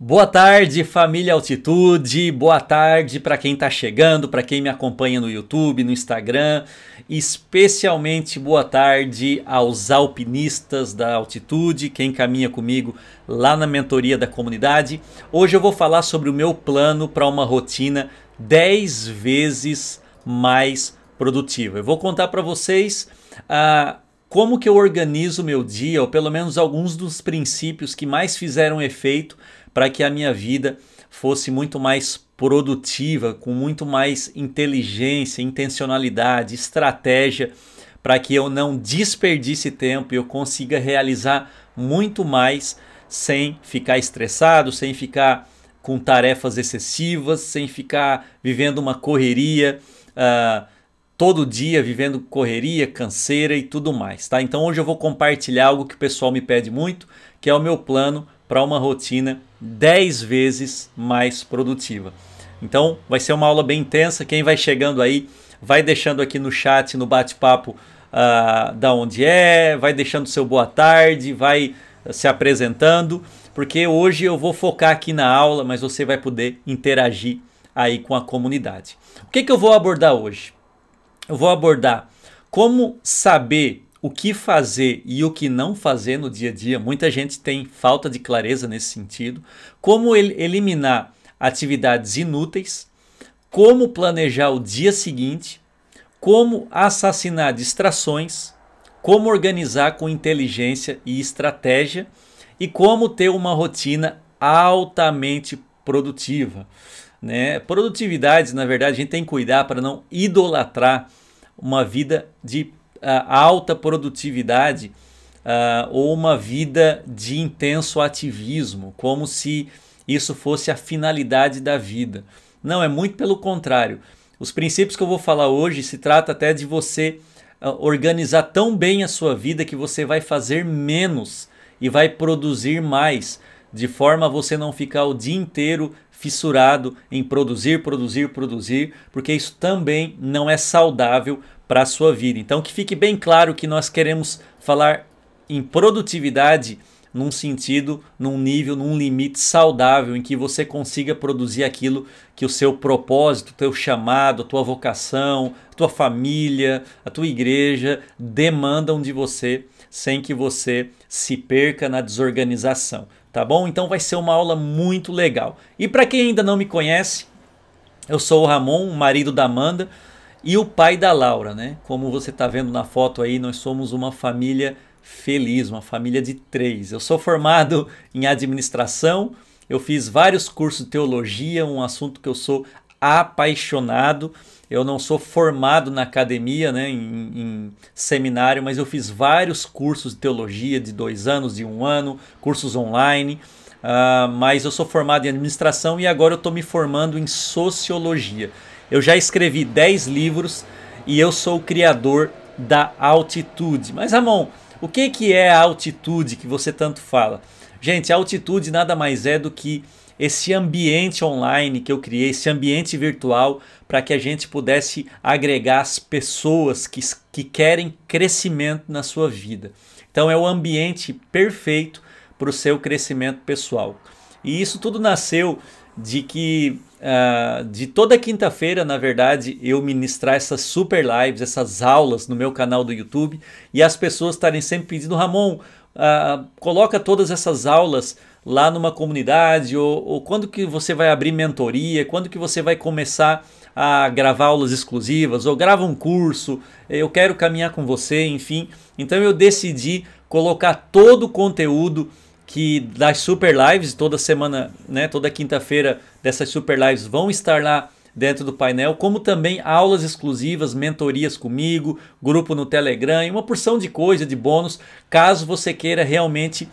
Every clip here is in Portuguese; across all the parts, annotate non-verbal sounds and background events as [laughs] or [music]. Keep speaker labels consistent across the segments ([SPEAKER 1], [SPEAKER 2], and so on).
[SPEAKER 1] Boa tarde, família Altitude. Boa tarde para quem está chegando, para quem me acompanha no YouTube, no Instagram. Especialmente boa tarde aos alpinistas da Altitude, quem caminha comigo lá na mentoria da comunidade. Hoje eu vou falar sobre o meu plano para uma rotina 10 vezes mais produtiva. Eu vou contar para vocês a uh, como que eu organizo meu dia, ou pelo menos alguns dos princípios que mais fizeram efeito para que a minha vida fosse muito mais produtiva, com muito mais inteligência, intencionalidade, estratégia, para que eu não desperdice tempo e eu consiga realizar muito mais sem ficar estressado, sem ficar com tarefas excessivas, sem ficar vivendo uma correria uh, todo dia, vivendo correria, canseira e tudo mais, tá? Então hoje eu vou compartilhar algo que o pessoal me pede muito, que é o meu plano para uma rotina 10 vezes mais produtiva. Então, vai ser uma aula bem intensa. Quem vai chegando aí, vai deixando aqui no chat, no bate-papo, uh, da onde é, vai deixando seu boa tarde, vai se apresentando, porque hoje eu vou focar aqui na aula, mas você vai poder interagir aí com a comunidade. O que, que eu vou abordar hoje? Eu vou abordar como saber o que fazer e o que não fazer no dia a dia. Muita gente tem falta de clareza nesse sentido. Como eliminar atividades inúteis, como planejar o dia seguinte, como assassinar distrações, como organizar com inteligência e estratégia e como ter uma rotina altamente produtiva. Né? Produtividade, na verdade, a gente tem que cuidar para não idolatrar uma vida de alta produtividade uh, ou uma vida de intenso ativismo, como se isso fosse a finalidade da vida. Não, é muito pelo contrário. Os princípios que eu vou falar hoje se trata até de você uh, organizar tão bem a sua vida que você vai fazer menos e vai produzir mais, de forma a você não ficar o dia inteiro fissurado em produzir, produzir, produzir, porque isso também não é saudável para a sua vida. Então que fique bem claro que nós queremos falar em produtividade num sentido, num nível, num limite saudável em que você consiga produzir aquilo que o seu propósito, o teu chamado, a tua vocação, a tua família, a tua igreja demandam de você sem que você se perca na desorganização, tá bom? Então vai ser uma aula muito legal. E para quem ainda não me conhece, eu sou o Ramon, marido da Amanda e o pai da Laura, né? Como você está vendo na foto aí, nós somos uma família feliz, uma família de três. Eu sou formado em administração, eu fiz vários cursos de teologia, um assunto que eu sou apaixonado. Eu não sou formado na academia, né, em, em, seminário, mas eu fiz vários cursos de teologia de dois anos, de um ano, cursos online. Uh, mas eu sou formado em administração e agora eu estou me formando em sociologia. Eu já escrevi 10 livros e eu sou o criador da altitude. Mas Ramon, o que, que é a altitude que você tanto fala? Gente, a altitude nada mais é do que esse ambiente online que eu criei, esse ambiente virtual, para que a gente pudesse agregar as pessoas que, que querem crescimento na sua vida. Então é o ambiente perfeito para o seu crescimento pessoal. E isso tudo nasceu de que uh, de toda quinta-feira, na verdade, eu ministrar essas super lives, essas aulas no meu canal do YouTube e as pessoas estarem sempre pedindo, Ramon, uh, coloca todas essas aulas lá numa comunidade ou, ou quando que você vai abrir mentoria, quando que você vai começar a gravar aulas exclusivas ou grava um curso, eu quero caminhar com você, enfim. Então eu decidi colocar todo o conteúdo que das super lives, toda semana, né, toda quinta-feira dessas super lives vão estar lá dentro do painel, como também aulas exclusivas, mentorias comigo, grupo no Telegram e uma porção de coisa, de bônus, caso você queira realmente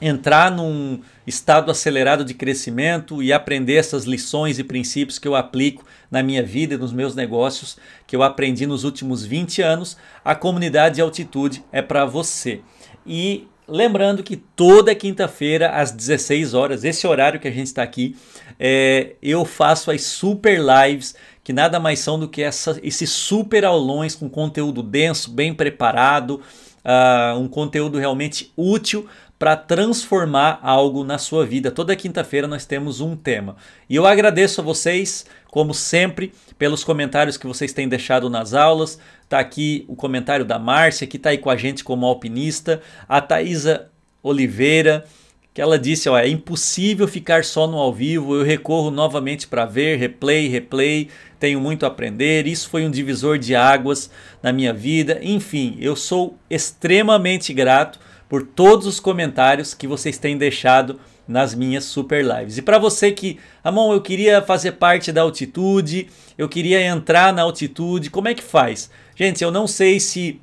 [SPEAKER 1] entrar num estado acelerado de crescimento e aprender essas lições e princípios que eu aplico na minha vida e nos meus negócios, que eu aprendi nos últimos 20 anos, a comunidade Altitude é para você. E Lembrando que toda quinta-feira, às 16 horas, esse horário que a gente está aqui, é, eu faço as super lives, que nada mais são do que essa, esses super aulões com conteúdo denso, bem preparado, uh, um conteúdo realmente útil para transformar algo na sua vida. Toda quinta-feira nós temos um tema. E eu agradeço a vocês como sempre, pelos comentários que vocês têm deixado nas aulas. Tá aqui o comentário da Márcia, que está aí com a gente como alpinista, a Thaisa Oliveira, que ela disse, ó, é impossível ficar só no ao vivo, eu recorro novamente para ver, replay, replay, tenho muito a aprender, isso foi um divisor de águas na minha vida. Enfim, eu sou extremamente grato por todos os comentários que vocês têm deixado nas minhas super lives. E para você que, Amon, eu queria fazer parte da altitude, eu queria entrar na altitude, como é que faz? Gente, eu não sei se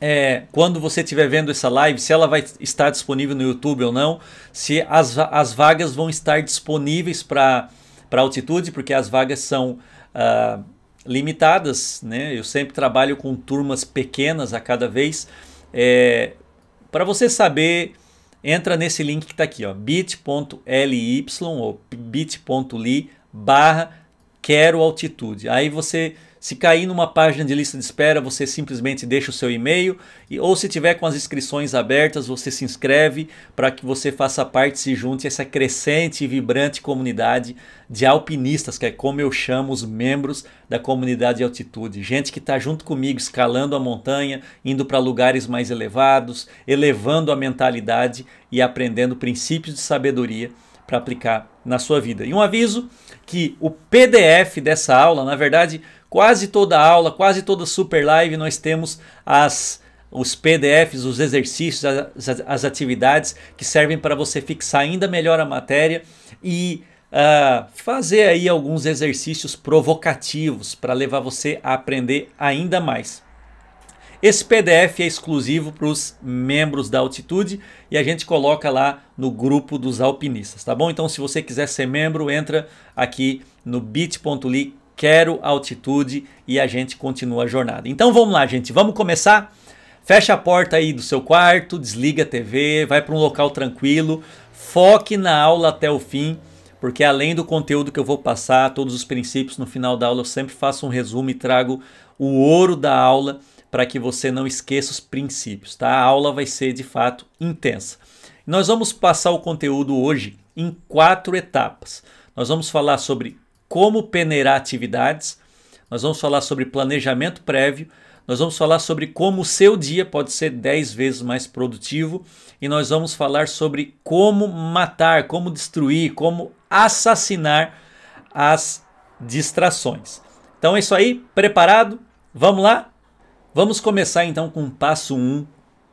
[SPEAKER 1] é, quando você estiver vendo essa live, se ela vai estar disponível no YouTube ou não, se as, as vagas vão estar disponíveis para altitude, porque as vagas são uh, limitadas, né? Eu sempre trabalho com turmas pequenas a cada vez. É, para você saber entra nesse link que está aqui, ó, bit.ly ou bit.ly barra quero altitude. Aí você se cair numa página de lista de espera, você simplesmente deixa o seu e-mail e, ou se tiver com as inscrições abertas, você se inscreve para que você faça parte, se junte a essa crescente e vibrante comunidade de alpinistas, que é como eu chamo os membros da comunidade de altitude. Gente que está junto comigo escalando a montanha, indo para lugares mais elevados, elevando a mentalidade e aprendendo princípios de sabedoria para aplicar na sua vida. E um aviso que o PDF dessa aula, na verdade, Quase toda aula, quase toda super live nós temos as os PDFs, os exercícios, as, as atividades que servem para você fixar ainda melhor a matéria e Uh, fazer aí alguns exercícios provocativos para levar você a aprender ainda mais. Esse PDF é exclusivo para os membros da Altitude e a gente coloca lá no grupo dos alpinistas, tá bom? Então, se você quiser ser membro, entra aqui no bit.ly quero altitude e a gente continua a jornada. Então vamos lá, gente, vamos começar? Fecha a porta aí do seu quarto, desliga a TV, vai para um local tranquilo, foque na aula até o fim, porque além do conteúdo que eu vou passar, todos os princípios no final da aula, eu sempre faço um resumo e trago o ouro da aula para que você não esqueça os princípios, tá? A aula vai ser de fato intensa. Nós vamos passar o conteúdo hoje em quatro etapas. Nós vamos falar sobre como peneirar atividades, nós vamos falar sobre planejamento prévio, nós vamos falar sobre como o seu dia pode ser 10 vezes mais produtivo e nós vamos falar sobre como matar, como destruir, como assassinar as distrações. Então é isso aí, preparado? Vamos lá? Vamos começar então com o passo 1, um,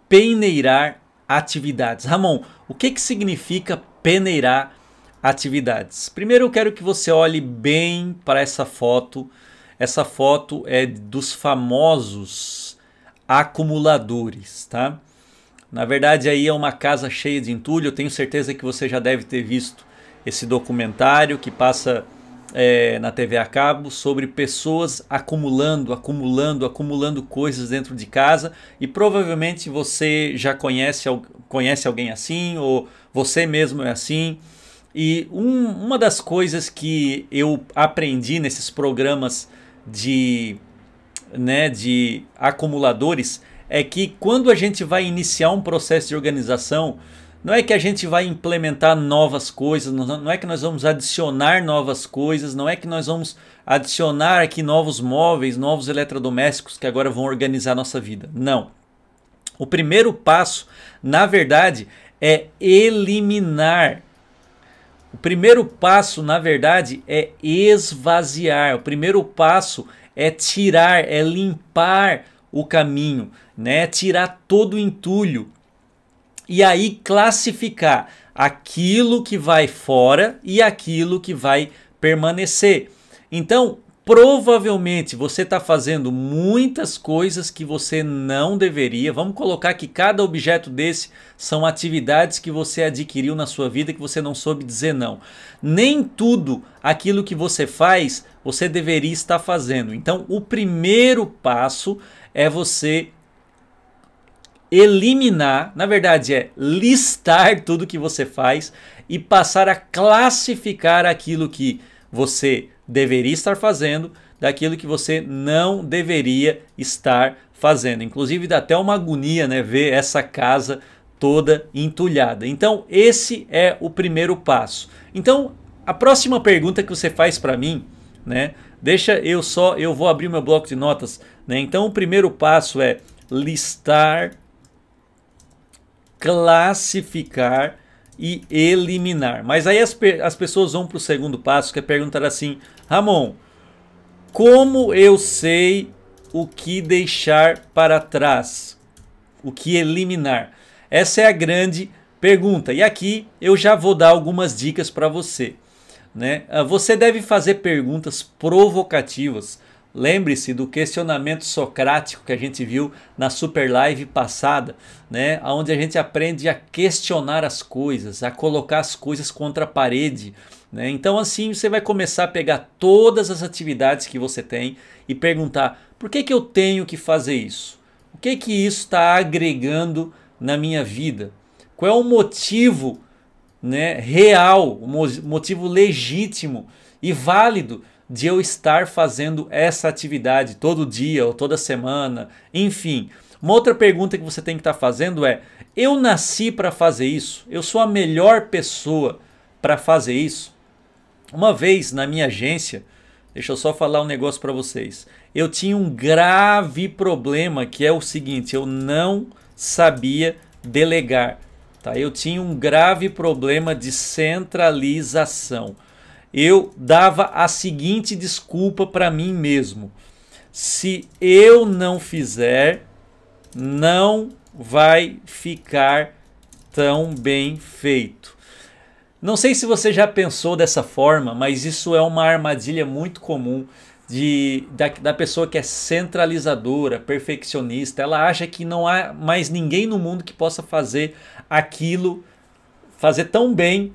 [SPEAKER 1] peneirar atividades. Ramon, o que, que significa peneirar atividades. Primeiro eu quero que você olhe bem para essa foto. Essa foto é dos famosos acumuladores, tá? Na verdade aí é uma casa cheia de entulho. Eu tenho certeza que você já deve ter visto esse documentário que passa é, na TV a cabo sobre pessoas acumulando, acumulando, acumulando coisas dentro de casa e provavelmente você já conhece, conhece alguém assim ou você mesmo é assim. E um, uma das coisas que eu aprendi nesses programas de, né, de acumuladores é que quando a gente vai iniciar um processo de organização, não é que a gente vai implementar novas coisas, não é que nós vamos adicionar novas coisas, não é que nós vamos adicionar aqui novos móveis, novos eletrodomésticos que agora vão organizar nossa vida. Não. O primeiro passo, na verdade, é eliminar o primeiro passo, na verdade, é esvaziar. O primeiro passo é tirar, é limpar o caminho, né? Tirar todo o entulho. E aí classificar aquilo que vai fora e aquilo que vai permanecer. Então, provavelmente você está fazendo muitas coisas que você não deveria. Vamos colocar que cada objeto desse são atividades que você adquiriu na sua vida que você não soube dizer não. Nem tudo aquilo que você faz você deveria estar fazendo. Então, o primeiro passo é você eliminar, na verdade é listar tudo que você faz e passar a classificar aquilo que você deveria estar fazendo, daquilo que você não deveria estar fazendo. Inclusive dá até uma agonia, né, ver essa casa toda entulhada. Então, esse é o primeiro passo. Então, a próxima pergunta que você faz para mim, né, deixa eu só, eu vou abrir meu bloco de notas, né? Então, o primeiro passo é listar, classificar e eliminar. Mas aí as, as pessoas vão para o segundo passo, que é perguntar assim: Ramon, como eu sei o que deixar para trás? O que eliminar? Essa é a grande pergunta. E aqui eu já vou dar algumas dicas para você. Né? Ah, você deve fazer perguntas provocativas. Lembre-se do questionamento socrático que a gente viu na super live passada, né? Onde a gente aprende a questionar as coisas, a colocar as coisas contra a parede, né? Então, assim, você vai começar a pegar todas as atividades que você tem e perguntar: por que, que eu tenho que fazer isso? O que, que isso está agregando na minha vida? Qual é o motivo né, real, o motivo legítimo e válido de eu estar fazendo essa atividade todo dia ou toda semana? Enfim. Uma outra pergunta que você tem que estar tá fazendo é: eu nasci para fazer isso? Eu sou a melhor pessoa para fazer isso? Uma vez na minha agência, deixa eu só falar um negócio para vocês. Eu tinha um grave problema que é o seguinte, eu não sabia delegar. Tá? Eu tinha um grave problema de centralização. Eu dava a seguinte desculpa para mim mesmo: se eu não fizer, não vai ficar tão bem feito. Não sei se você já pensou dessa forma, mas isso é uma armadilha muito comum de, da, da pessoa que é centralizadora, perfeccionista. Ela acha que não há mais ninguém no mundo que possa fazer aquilo, fazer tão bem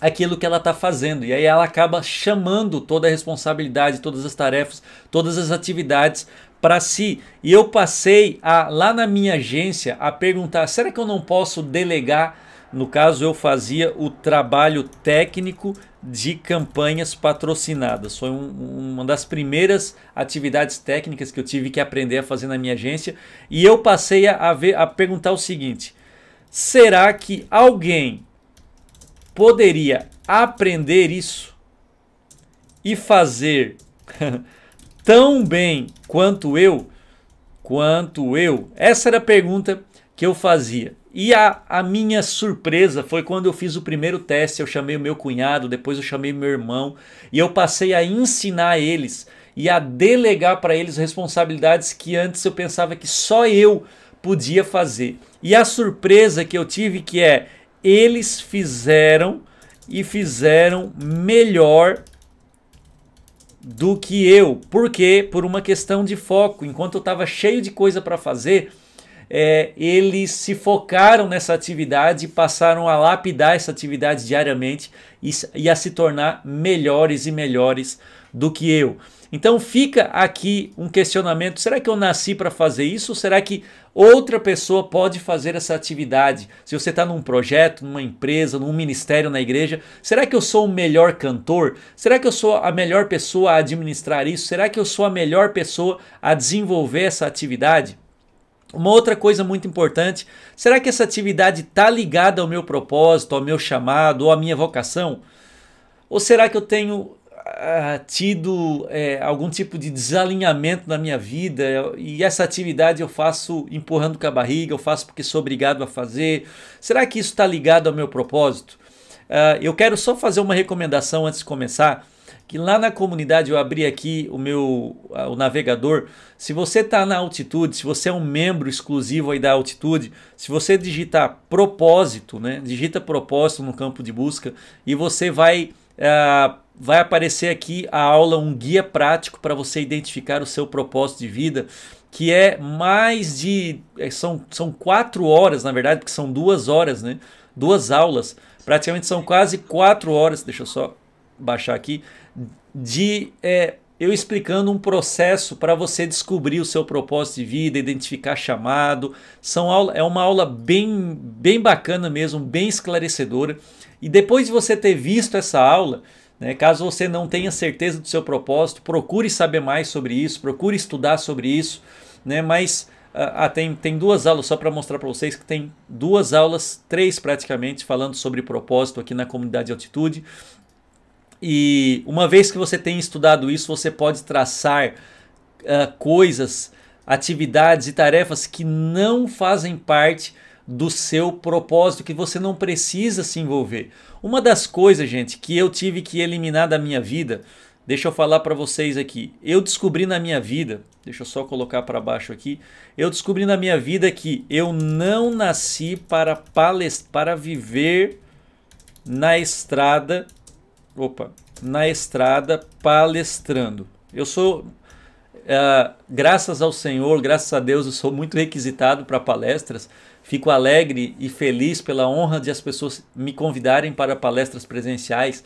[SPEAKER 1] aquilo que ela está fazendo. E aí ela acaba chamando toda a responsabilidade, todas as tarefas, todas as atividades para si. E eu passei a, lá na minha agência a perguntar: será que eu não posso delegar? No caso, eu fazia o trabalho técnico de campanhas patrocinadas. Foi um, uma das primeiras atividades técnicas que eu tive que aprender a fazer na minha agência. E eu passei a, ver, a perguntar o seguinte: será que alguém poderia aprender isso e fazer [laughs] tão bem quanto eu? Quanto eu? Essa era a pergunta que eu fazia. E a, a minha surpresa foi quando eu fiz o primeiro teste, eu chamei o meu cunhado, depois eu chamei meu irmão, e eu passei a ensinar eles e a delegar para eles responsabilidades que antes eu pensava que só eu podia fazer. E a surpresa que eu tive que é eles fizeram e fizeram melhor do que eu, porque por uma questão de foco, enquanto eu estava cheio de coisa para fazer, é, eles se focaram nessa atividade, e passaram a lapidar essa atividade diariamente e, e a se tornar melhores e melhores do que eu. Então fica aqui um questionamento: será que eu nasci para fazer isso? Ou será que outra pessoa pode fazer essa atividade? Se você está num projeto, numa empresa, num ministério na igreja, será que eu sou o melhor cantor? Será que eu sou a melhor pessoa a administrar isso? Será que eu sou a melhor pessoa a desenvolver essa atividade? Uma outra coisa muito importante, será que essa atividade está ligada ao meu propósito, ao meu chamado, ou à minha vocação? Ou será que eu tenho ah, tido é, algum tipo de desalinhamento na minha vida e essa atividade eu faço empurrando com a barriga, eu faço porque sou obrigado a fazer? Será que isso está ligado ao meu propósito? Ah, eu quero só fazer uma recomendação antes de começar que lá na comunidade eu abri aqui o meu o navegador. Se você está na altitude, se você é um membro exclusivo aí da altitude, se você digitar propósito, né? Digita propósito no campo de busca e você vai uh, vai aparecer aqui a aula um guia prático para você identificar o seu propósito de vida que é mais de é, são são quatro horas na verdade porque são duas horas né duas aulas praticamente são quase quatro horas deixa eu só baixar aqui de é, eu explicando um processo para você descobrir o seu propósito de vida, identificar chamado. São aula, é uma aula bem, bem bacana mesmo, bem esclarecedora. E depois de você ter visto essa aula, né, caso você não tenha certeza do seu propósito, procure saber mais sobre isso, procure estudar sobre isso. Né, mas ah, ah tem, tem duas aulas, só para mostrar para vocês que tem duas aulas, três praticamente, falando sobre propósito aqui na comunidade Altitude. E uma vez que você tem estudado isso, você pode traçar uh, coisas, atividades e tarefas que não fazem parte do seu propósito, que você não precisa se envolver. Uma das coisas, gente, que eu tive que eliminar da minha vida, deixa eu falar para vocês aqui. Eu descobri na minha vida, deixa eu só colocar para baixo aqui, eu descobri na minha vida que eu não nasci para palest para viver na estrada opa, na estrada palestrando. Eu sou, uh, graças ao Senhor, graças a Deus, eu sou muito requisitado para palestras. Fico alegre e feliz pela honra de as pessoas me convidarem para palestras presenciais,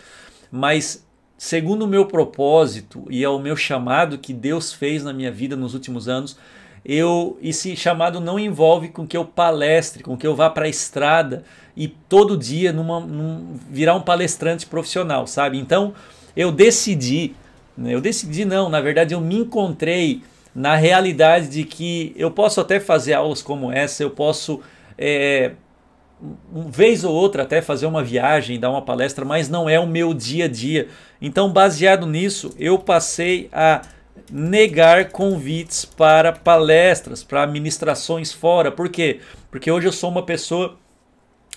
[SPEAKER 1] mas segundo o meu propósito e é o meu chamado que Deus fez na minha vida nos últimos anos, eu esse chamado não envolve com que eu palestre, com que eu vá para a estrada e todo dia numa, num, virar um palestrante profissional, sabe? Então eu decidi, né, eu decidi não, na verdade eu me encontrei na realidade de que eu posso até fazer aulas como essa, eu posso é, uma vez ou outra até fazer uma viagem, dar uma palestra, mas não é o meu dia a dia. Então, baseado nisso, eu passei a negar convites para palestras, para ministrações fora. Por quê? Porque hoje eu sou uma pessoa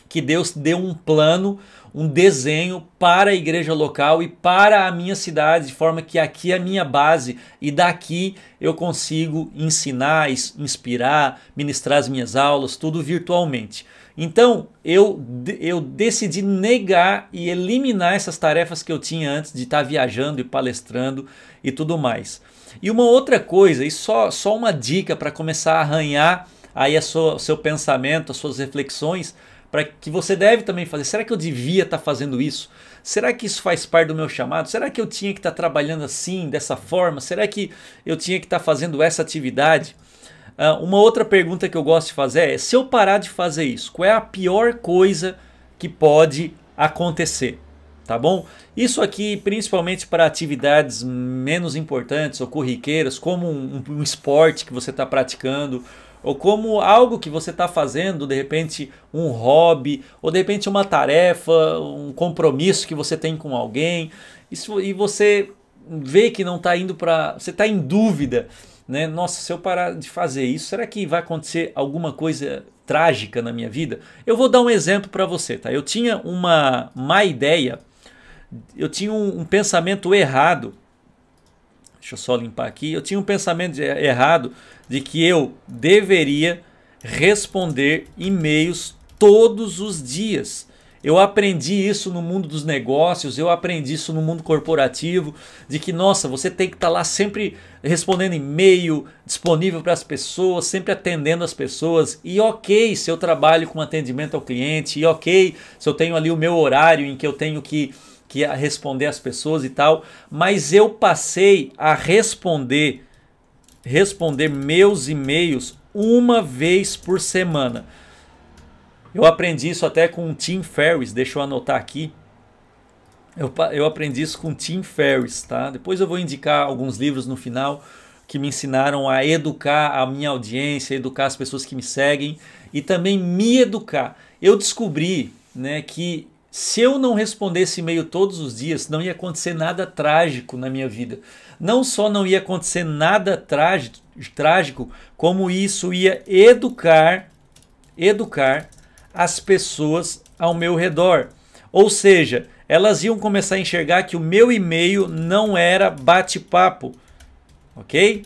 [SPEAKER 1] que Deus deu um plano, um desenho para a igreja local e para a minha cidade, de forma que aqui é a minha base e daqui eu consigo ensinar, inspirar, ministrar as minhas aulas, tudo virtualmente. Então eu, eu decidi negar e eliminar essas tarefas que eu tinha antes de estar viajando e palestrando e tudo mais. E uma outra coisa, e só, só uma dica para começar a arranhar aí a sua, seu pensamento, as suas reflexões, para que você deve também fazer. Será que eu devia estar tá fazendo isso? Será que isso faz parte do meu chamado? Será que eu tinha que estar tá trabalhando assim, dessa forma? Será que eu tinha que estar tá fazendo essa atividade? Uh, uma outra pergunta que eu gosto de fazer é: se eu parar de fazer isso, qual é a pior coisa que pode acontecer? tá bom? Isso aqui principalmente para atividades menos importantes ou corriqueiras, como um, um esporte que você está praticando, ou como algo que você está fazendo, de repente um hobby, ou de repente uma tarefa, um compromisso que você tem com alguém, isso, e você vê que não está indo para. você está em dúvida. Né? Nossa, se eu parar de fazer isso, será que vai acontecer alguma coisa trágica na minha vida? Eu vou dar um exemplo para você, tá? Eu tinha uma má ideia eu tinha um, um pensamento errado. Deixa eu só limpar aqui. Eu tinha um pensamento de, errado de que eu deveria responder e-mails todos os dias. Eu aprendi isso no mundo dos negócios, eu aprendi isso no mundo corporativo, de que, nossa, você tem que estar tá lá sempre respondendo e-mail, disponível para as pessoas, sempre atendendo as pessoas. E ok, se eu trabalho com atendimento ao cliente, e ok, se eu tenho ali o meu horário em que eu tenho que que a responder as pessoas e tal, mas eu passei a responder responder meus e-mails uma vez por semana. Eu aprendi isso até com o Tim Ferriss, deixa eu anotar aqui. Eu, eu aprendi isso com o Tim Ferriss, tá? Depois eu vou indicar alguns livros no final que me ensinaram a educar a minha audiência, educar as pessoas que me seguem e também me educar. Eu descobri né, que se eu não respondesse e-mail todos os dias, não ia acontecer nada trágico na minha vida. Não só não ia acontecer nada trágico, trágico como isso ia educar, educar as pessoas ao meu redor. Ou seja, elas iam começar a enxergar que o meu e-mail não era bate-papo, ok?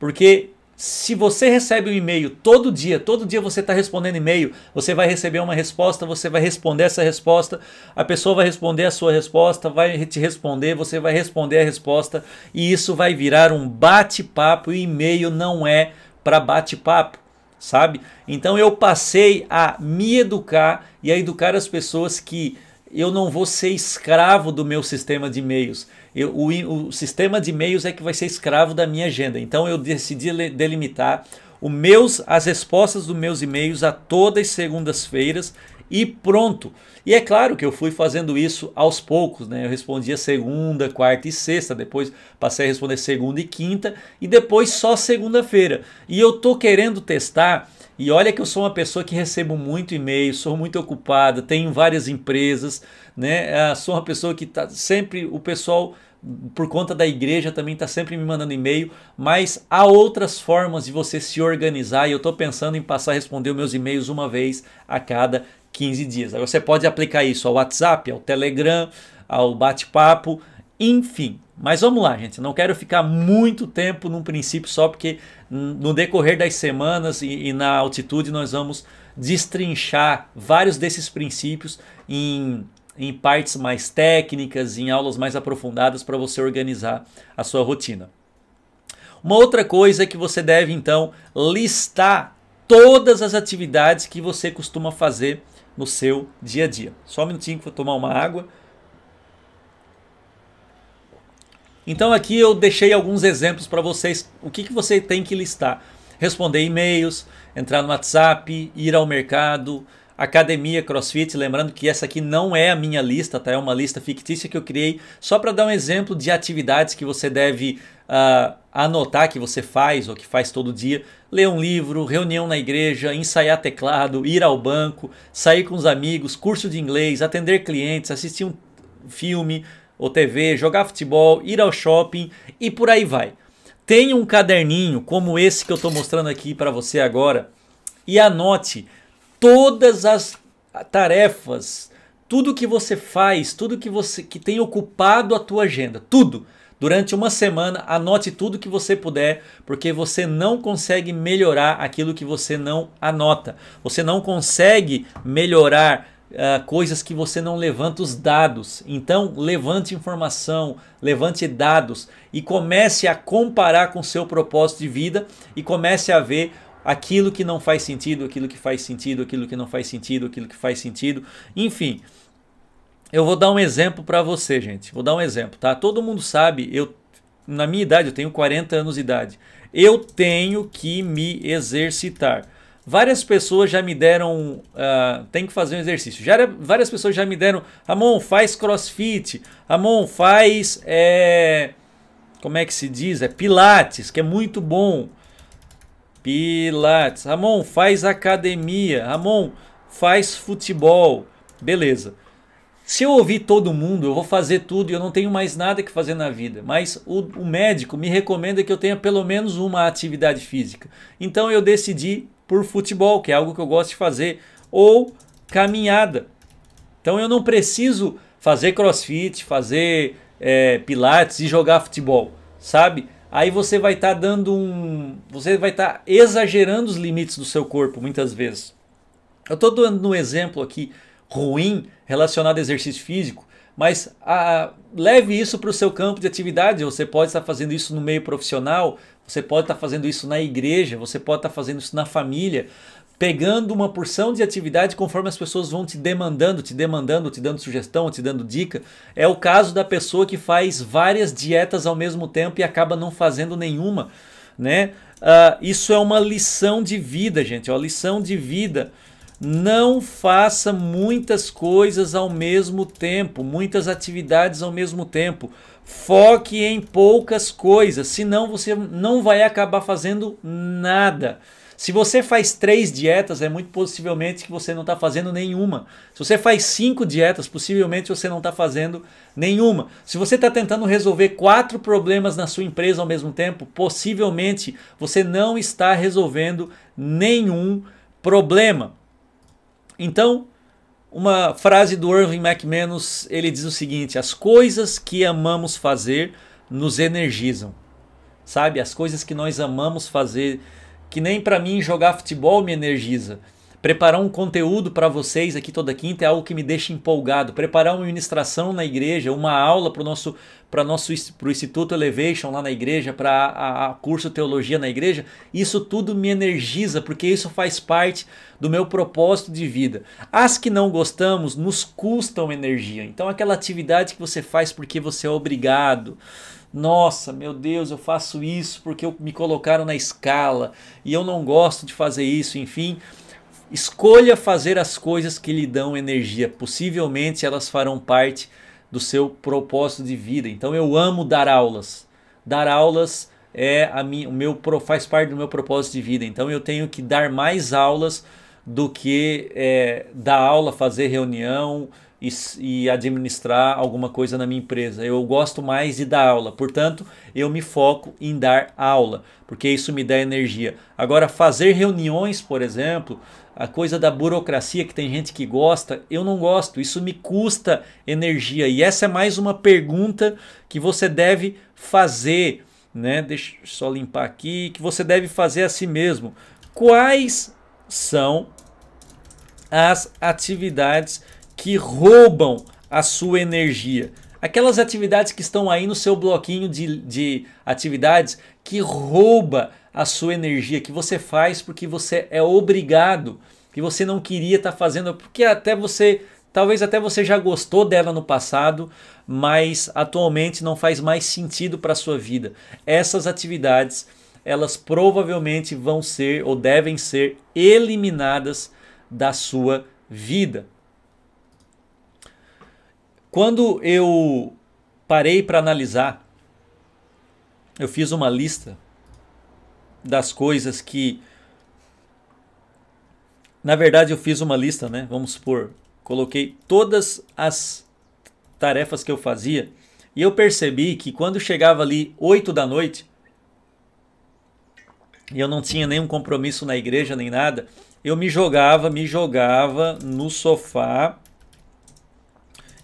[SPEAKER 1] Porque se você recebe um e-mail todo dia, todo dia você está respondendo e-mail, você vai receber uma resposta, você vai responder essa resposta, a pessoa vai responder a sua resposta, vai te responder, você vai responder a resposta e isso vai virar um bate-papo e e-mail não é para bate-papo, sabe? Então eu passei a me educar e a educar as pessoas que eu não vou ser escravo do meu sistema de e-mails eu, o, o sistema de e-mails é que vai ser escravo da minha agenda. Então eu decidi delimitar o meus, as respostas dos meus e-mails a todas as segundas-feiras e pronto. E é claro que eu fui fazendo isso aos poucos, né? Eu respondia segunda, quarta e sexta, depois passei a responder segunda e quinta e depois só segunda-feira. E eu tô querendo testar e olha que eu sou uma pessoa que recebo muito e-mail, sou muito ocupada, tenho várias empresas, né? Ah, sou uma pessoa que tá sempre o pessoal por conta da igreja também está sempre me mandando e-mail, mas há outras formas de você se organizar e eu estou pensando em passar a responder meus e-mails uma vez a cada 15 dias. Aí você pode aplicar isso ao WhatsApp, ao Telegram, ao bate-papo, enfim, mas vamos lá, gente. Não quero ficar muito tempo num princípio só, porque no decorrer das semanas e, e na altitude nós vamos destrinchar vários desses princípios em, em partes mais técnicas, em aulas mais aprofundadas para você organizar a sua rotina. Uma outra coisa é que você deve então listar todas as atividades que você costuma fazer no seu dia a dia. Só um minutinho que eu vou tomar uma água. Então aqui eu deixei alguns exemplos para vocês, o que, que você tem que listar. Responder e-mails, entrar no WhatsApp, ir ao mercado, academia, crossfit, lembrando que essa aqui não é a minha lista, tá? É uma lista fictícia que eu criei só para dar um exemplo de atividades que você deve uh, anotar que você faz ou que faz todo dia. Ler um livro, reunião na igreja, ensaiar teclado, ir ao banco, sair com os amigos, curso de inglês, atender clientes, assistir um filme, ou TV, jogar futebol, ir ao shopping e por aí vai. Tenha um caderninho como esse que eu estou mostrando aqui para você agora e anote todas as tarefas, tudo que você faz, tudo que você que tem ocupado a tua agenda, tudo. Durante uma semana, anote tudo que você puder, porque você não consegue melhorar aquilo que você não anota. Você não consegue melhorar uh, coisas que você não levanta os dados. Então, levante informação, levante dados e comece a comparar com seu propósito de vida e comece a ver aquilo que não faz sentido, aquilo que faz sentido, aquilo que não faz sentido, aquilo que faz sentido. Enfim, eu vou dar um exemplo para você, gente. Vou dar um exemplo, tá? Todo mundo sabe, eu na minha idade, eu tenho 40 anos de idade. Eu tenho que me exercitar várias pessoas já me deram. Uh, tem que fazer um exercício. Já, várias pessoas já me deram. Ramon, faz crossfit. Ramon, faz. É, como é que se diz? É Pilates, que é muito bom. Pilates. Ramon, faz academia. Ramon, faz futebol. Beleza. Se eu ouvir todo mundo, eu vou fazer tudo e eu não tenho mais nada que fazer na vida. Mas o, o médico me recomenda que eu tenha pelo menos uma atividade física. Então eu decidi por futebol, que é algo que eu gosto de fazer, ou caminhada. Então eu não preciso fazer crossfit, fazer é, pilates e jogar futebol, sabe? Aí você vai estar tá dando um. Você vai estar tá exagerando os limites do seu corpo muitas vezes. Eu estou dando um exemplo aqui ruim relacionado a exercício físico, mas a, ah, leve isso para o seu campo de atividade. Você pode estar fazendo isso no meio profissional, você pode estar tá fazendo isso na igreja, você pode estar tá fazendo isso na família, pegando uma porção de atividade conforme as pessoas vão te demandando, te demandando, te dando sugestão, te dando dica. É o caso da pessoa que faz várias dietas ao mesmo tempo e acaba não fazendo nenhuma, né? Uh, isso é uma lição de vida, gente. É uma lição de vida. Não faça muitas coisas ao mesmo tempo, muitas atividades ao mesmo tempo. Foque em poucas coisas, senão você não vai acabar fazendo nada. Se você faz três dietas, é muito possivelmente que você não está fazendo nenhuma. Se você faz cinco dietas, possivelmente você não está fazendo nenhuma. Se você está tentando resolver quatro problemas na sua empresa ao mesmo tempo, possivelmente você não está resolvendo nenhum problema. Então, uma frase do Irving McManus, ele diz o seguinte: as coisas que amamos fazer nos energizam. Sabe? As coisas que nós amamos fazer, que nem para mim jogar futebol me energiza. Preparar um conteúdo para vocês aqui toda quinta é algo que me deixa empolgado. Preparar uma ministração na igreja, uma aula para o nosso, para nosso pro Instituto Elevation lá na igreja, para a, a curso teologia na igreja, isso tudo me energiza porque isso faz parte do meu propósito de vida. As que não gostamos nos custam energia. Então aquela atividade que você faz porque você é obrigado, nossa, meu Deus, eu faço isso porque eu, me colocaram na escala e eu não gosto de fazer isso, enfim. Escolha fazer as coisas que lhe dão energia. Possivelmente elas farão parte do seu propósito de vida. Então eu amo dar aulas. Dar aulas é a minha, o meu faz parte do meu propósito de vida. Então eu tenho que dar mais aulas do que é, dar aula, fazer reunião e, e administrar alguma coisa na minha empresa. Eu gosto mais de dar aula, portanto, eu me foco em dar aula, porque isso me dá energia. Agora, fazer reuniões, por exemplo, a coisa da burocracia que tem gente que gosta, eu não gosto, isso me custa energia. E essa é mais uma pergunta que você deve fazer, né? Deixa eu só limpar aqui, que você deve fazer a si mesmo. Quais são as atividades que roubam a sua energia? Aquelas atividades que estão aí no seu bloquinho de, de atividades que rouba a sua energia, que você faz porque você é obrigado, que você não queria estar tá fazendo, porque até você, talvez até você já gostou dela no passado, mas atualmente não faz mais sentido para a sua vida. Essas atividades, elas provavelmente vão ser ou devem ser eliminadas da sua vida. Quando eu parei para analisar, eu fiz uma lista das coisas que. Na verdade, eu fiz uma lista, né? Vamos supor, coloquei todas as tarefas que eu fazia e eu percebi que quando chegava ali 8 da noite e eu não tinha nenhum compromisso na igreja nem nada, eu me jogava, me jogava no sofá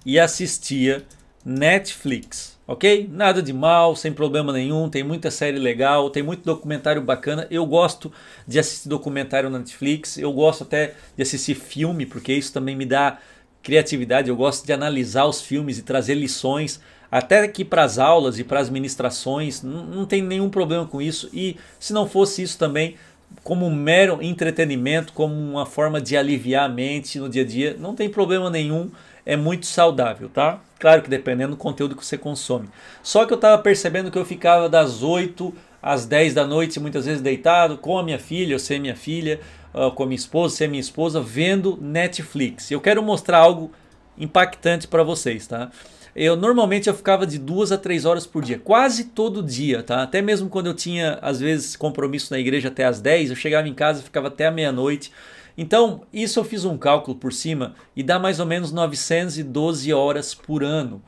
[SPEAKER 1] e assistia Netflix ok? Nada de mal, sem problema nenhum, tem muita série legal, tem muito documentário bacana. Eu gosto de assistir documentário na Netflix, eu gosto até de assistir filme, porque isso também me dá criatividade. Eu gosto de analisar os filmes e trazer lições, até que para as aulas e para as ministrações, não, não tem nenhum problema com isso. E se não fosse isso também, como um mero entretenimento, como uma forma de aliviar a mente no dia a dia, não tem problema nenhum é muito saudável, tá? Claro que dependendo do conteúdo que você consome. Só que eu tava percebendo que eu ficava das 8 às 10 da noite, muitas vezes deitado, com a minha filha, ou sem minha filha, ah, com a minha esposa, sem minha esposa, vendo Netflix. Eu quero mostrar algo impactante para vocês, tá? Eu normalmente eu ficava de duas a três horas por dia, quase todo dia, tá? Até mesmo quando eu tinha às vezes compromisso na igreja até às 10, eu chegava em casa, ficava até a meia-noite então, isso eu fiz um cálculo por cima e dá mais ou menos 912 horas por ano.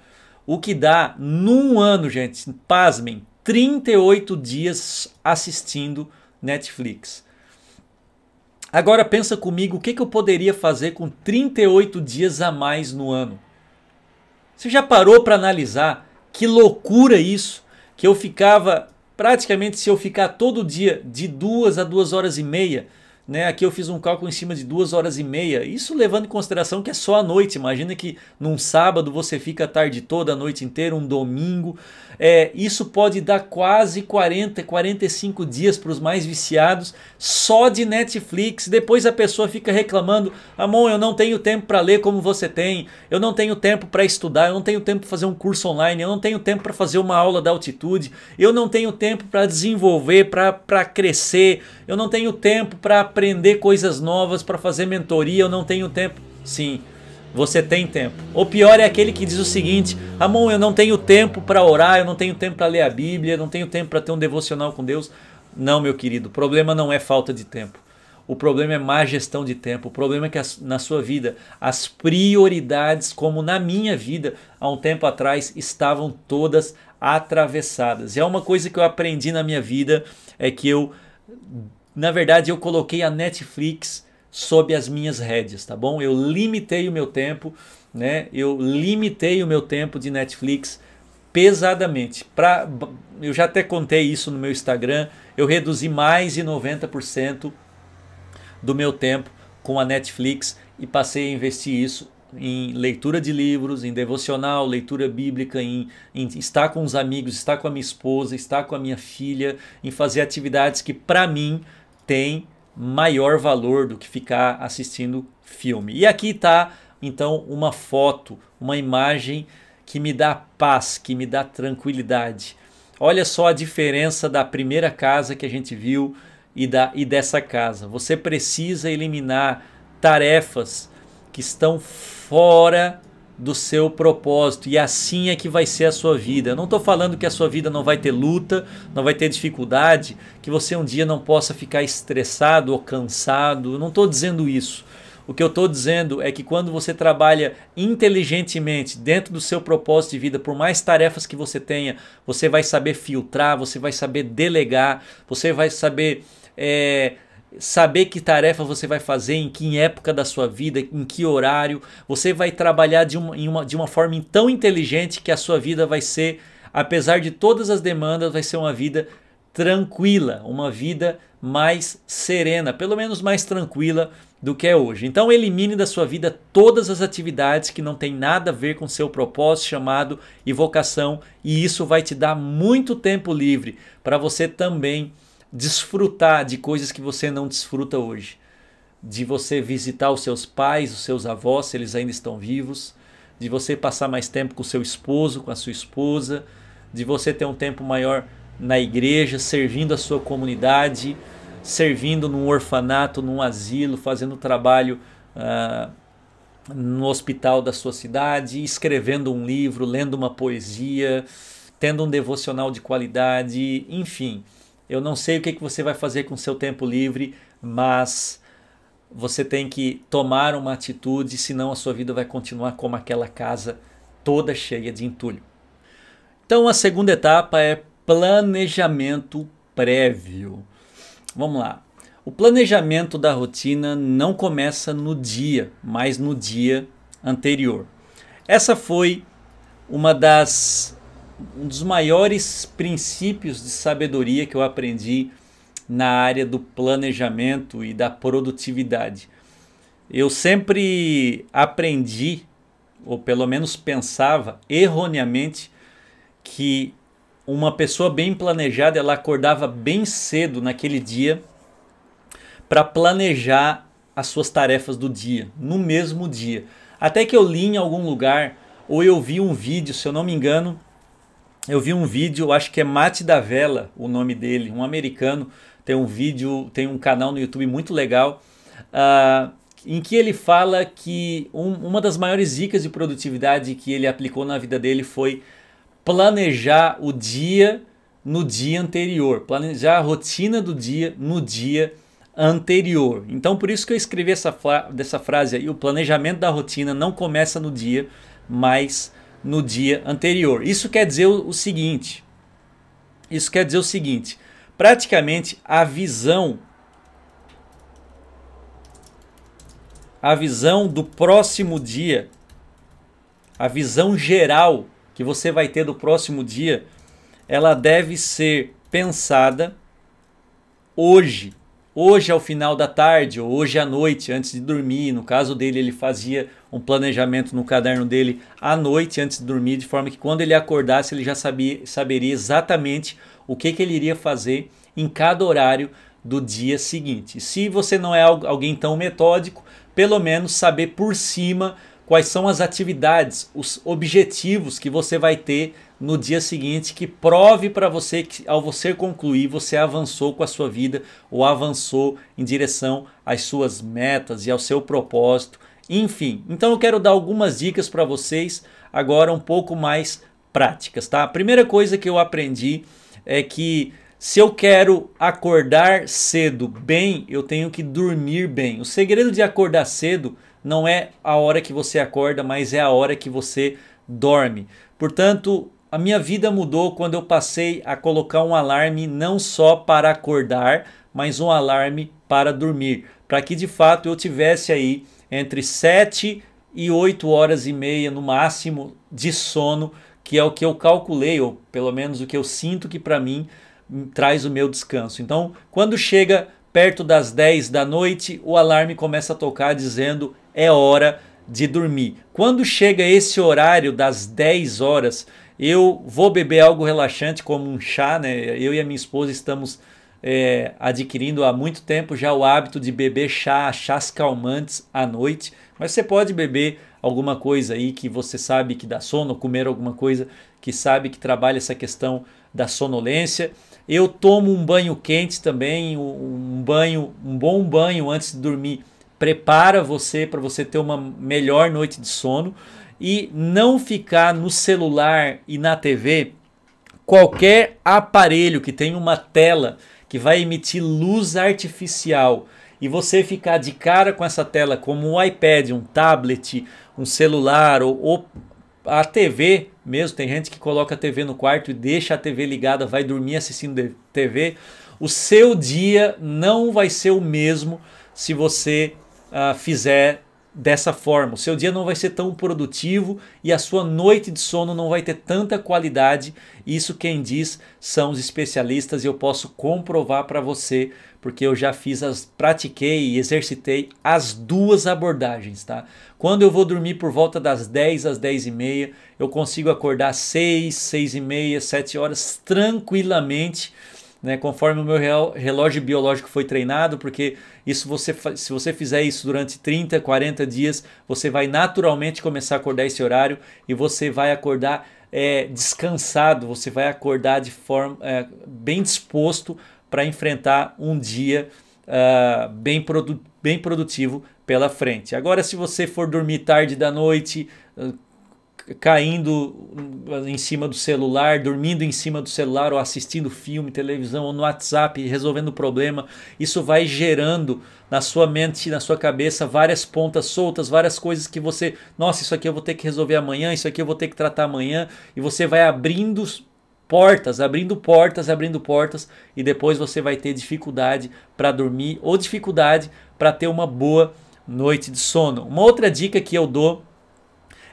[SPEAKER 1] O que dá num ano, gente, pasmem, 38 dias assistindo Netflix. Agora pensa comigo, o que, que eu poderia fazer com 38 dias a mais no ano? Você já parou para analisar que loucura isso? Que eu ficava praticamente se eu ficar todo dia de duas a duas horas e meia né, aqui eu fiz um cálculo em cima de duas horas e meia. Isso levando em consideração que é só a noite. Imagina que num sábado você fica a tarde toda, a noite inteira, um domingo. É, isso pode dar quase 40, 45 dias para os mais viciados só de Netflix. Depois a pessoa fica reclamando: Amon, eu não tenho tempo para ler como você tem, eu não tenho tempo para estudar, eu não tenho tempo para fazer um curso online, eu não tenho tempo para fazer uma aula da altitude, eu não tenho tempo para desenvolver, para crescer eu não tenho tempo para aprender coisas novas, para fazer mentoria, eu não tenho tempo. Sim, você tem tempo. O pior é aquele que diz o seguinte: Ramon, eu não tenho tempo para orar, eu não tenho tempo para ler a Bíblia, eu não tenho tempo para ter um devocional com Deus. Não, meu querido, o problema não é falta de tempo. O problema é má gestão de tempo. O problema é que as, na sua vida as prioridades, como na minha vida há um tempo atrás, estavam todas atravessadas. E é uma coisa que eu aprendi na minha vida é que eu na verdade, eu coloquei a Netflix sob as minhas rédeas, tá bom? Eu limitei o meu tempo, né? Eu limitei o meu tempo de Netflix pesadamente. Pra, eu já até contei isso no meu Instagram, eu reduzi mais de 90% do meu tempo com a Netflix e passei a investir isso em leitura de livros, em devocional, leitura bíblica, em, em estar com os amigos, estar com a minha esposa, estar com a minha filha, em fazer atividades que para mim tem maior valor do que ficar assistindo filme. E aqui está então uma foto, uma imagem que me dá paz, que me dá tranquilidade. Olha só a diferença da primeira casa que a gente viu e, da, e dessa casa. Você precisa eliminar tarefas que estão fora do seu propósito e assim é que vai ser a sua vida. Eu não estou falando que a sua vida não vai ter luta, não vai ter dificuldade, que você um dia não possa ficar estressado ou cansado. Eu não estou dizendo isso. O que eu estou dizendo é que quando você trabalha inteligentemente dentro do seu propósito de vida, por mais tarefas que você tenha, você vai saber filtrar, você vai saber delegar, você vai saber é, saber que tarefa você vai fazer, em que época da sua vida, em que horário. Você vai trabalhar de uma, uma, de uma forma tão inteligente que a sua vida vai ser, apesar de todas as demandas, vai ser uma vida tranquila, uma vida mais serena, pelo menos mais tranquila do que é hoje. Então elimine da sua vida todas as atividades que não tem nada a ver com seu propósito, chamado e vocação, e isso vai te dar muito tempo livre para você também desfrutar de coisas que você não desfruta hoje. De você visitar os seus pais, os seus avós, se eles ainda estão vivos. De você passar mais tempo com o seu esposo, com a sua esposa. De você ter um tempo maior na igreja, servindo a sua comunidade, servindo num orfanato, num asilo, fazendo trabalho uh, no hospital da sua cidade, escrevendo um livro, lendo uma poesia, tendo um devocional de qualidade, enfim. Eu não sei o que, que você vai fazer com seu tempo livre, mas você tem que tomar uma atitude, senão a sua vida vai continuar como aquela casa toda cheia de entulho. Então a segunda etapa é planejamento prévio. Vamos lá. O planejamento da rotina não começa no dia, mas no dia anterior. Essa foi uma das um dos maiores princípios de sabedoria que eu aprendi na área do planejamento e da produtividade. Eu sempre aprendi, ou pelo menos pensava erroneamente, que uma pessoa bem planejada ela acordava bem cedo naquele dia para planejar as suas tarefas do dia, no mesmo dia. Até que eu li em algum lugar, ou eu vi um vídeo, se eu não me engano, eu vi um vídeo, acho que é Mate da Vela, o nome dele, um americano, tem um vídeo, tem um canal no YouTube muito legal, uh, em que ele fala que um, uma das maiores dicas de produtividade que ele aplicou na vida dele foi planejar o dia no dia anterior, planejar a rotina do dia no dia anterior. Então, por isso que eu escrevi essa dessa frase aí, o planejamento da rotina não começa no dia, mas no dia anterior. Isso quer dizer o seguinte: isso quer dizer o seguinte, praticamente a visão a visão do próximo dia, a visão geral que você vai ter do próximo dia, ela deve ser pensada hoje, hoje ao é final da tarde, ou hoje à noite, antes de dormir. No caso dele, ele fazia um planejamento no caderno dele à noite, antes de dormir, de forma que quando ele acordasse, ele já sabia, saberia exatamente o que, que ele iria fazer em cada horário do dia seguinte. Se você não é alguém tão metódico, pelo menos saber por cima quais são as atividades, os objetivos que você vai ter no dia seguinte que prove para você que ao você concluir você avançou com a sua vida ou avançou em direção às suas metas e ao seu propósito. Enfim, então eu quero dar algumas dicas para vocês agora um pouco mais práticas, tá? A primeira coisa que eu aprendi é que se eu quero acordar cedo bem, eu tenho que dormir bem. O segredo de acordar cedo não é a hora que você acorda, mas é a hora que você dorme. Portanto, a minha vida mudou quando eu passei a colocar um alarme não só para acordar, mas um alarme para dormir, para que de fato eu tivesse aí entre 7 e 8 horas e meia no máximo de sono, que é o que eu calculei, ou pelo menos o que eu sinto que para mim hum, traz o meu descanso. Então, quando chega perto das 10 da noite, o alarme começa a tocar dizendo é hora de dormir. Quando chega esse horário das 10 horas, eu vou beber algo relaxante como um chá, né? Eu e a minha esposa estamos é, adquirindo há muito tempo já o hábito de beber chá, chás calmantes à noite, mas você pode beber alguma coisa aí que você sabe que dá sono, comer alguma coisa que sabe que trabalha essa questão da sonolência. Eu tomo um banho quente também, um banho, um bom banho antes de dormir prepara você para você ter uma melhor noite de sono e não ficar no celular e na TV qualquer aparelho que tem uma tela que vai emitir luz artificial e você ficar de cara com essa tela como um iPad, um tablet, um celular ou, ou a TV mesmo, tem gente que coloca a TV no quarto e deixa a TV ligada, vai dormir assistindo TV, o seu dia não vai ser o mesmo se você uh, fizer dessa forma. O seu dia não vai ser tão produtivo e a sua noite de sono não vai ter tanta qualidade. Isso quem diz são os especialistas e eu posso comprovar para você, porque eu já fiz as pratiquei e exercitei as duas abordagens, tá? Quando eu vou dormir por volta das 10 às 10 e meia, eu consigo acordar 6, 6 e meia, 7 horas tranquilamente né, conforme o meu relógio biológico foi treinado, porque isso você se você fizer isso durante 30, 40 dias, você vai naturalmente começar a acordar esse horário e você vai acordar é, descansado, você vai acordar de forma é, bem disposto para enfrentar um dia uh, bem, produ bem produtivo pela frente. Agora, se você for dormir tarde da noite, uh, caindo hum, em cima do celular, dormindo em cima do celular, ou assistindo filme, televisão, ou no WhatsApp, resolvendo problema. Isso vai gerando na sua mente, na sua cabeça, várias pontas soltas, várias coisas que você, nossa, isso aqui eu vou ter que resolver amanhã, isso aqui eu vou ter que tratar amanhã, e você vai abrindo portas, abrindo portas, abrindo portas, e depois você vai ter dificuldade para dormir ou dificuldade para ter uma boa noite de sono. Uma outra dica que eu dou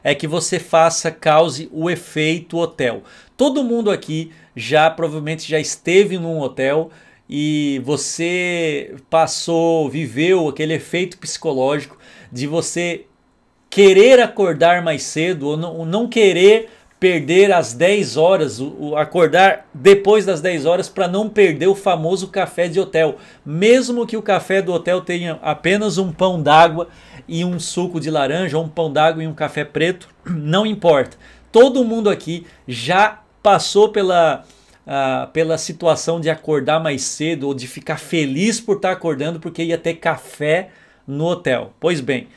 [SPEAKER 1] é que você faça, cause o efeito hotel. Todo mundo aqui já provavelmente já esteve num hotel e você passou, viveu aquele efeito psicológico de você querer acordar mais cedo ou não, ou não querer perder às 10 horas, o, acordar depois das 10 horas para não perder o famoso café de hotel. Mesmo que o café do hotel tenha apenas um pão d'água e um suco de laranja, ou um pão d'água e um café preto, [clears throat] não importa. Todo mundo aqui já passou pela. pela situação de acordar mais cedo ou de ficar feliz por estar tá acordando porque ia ter café no hotel. Pois bem,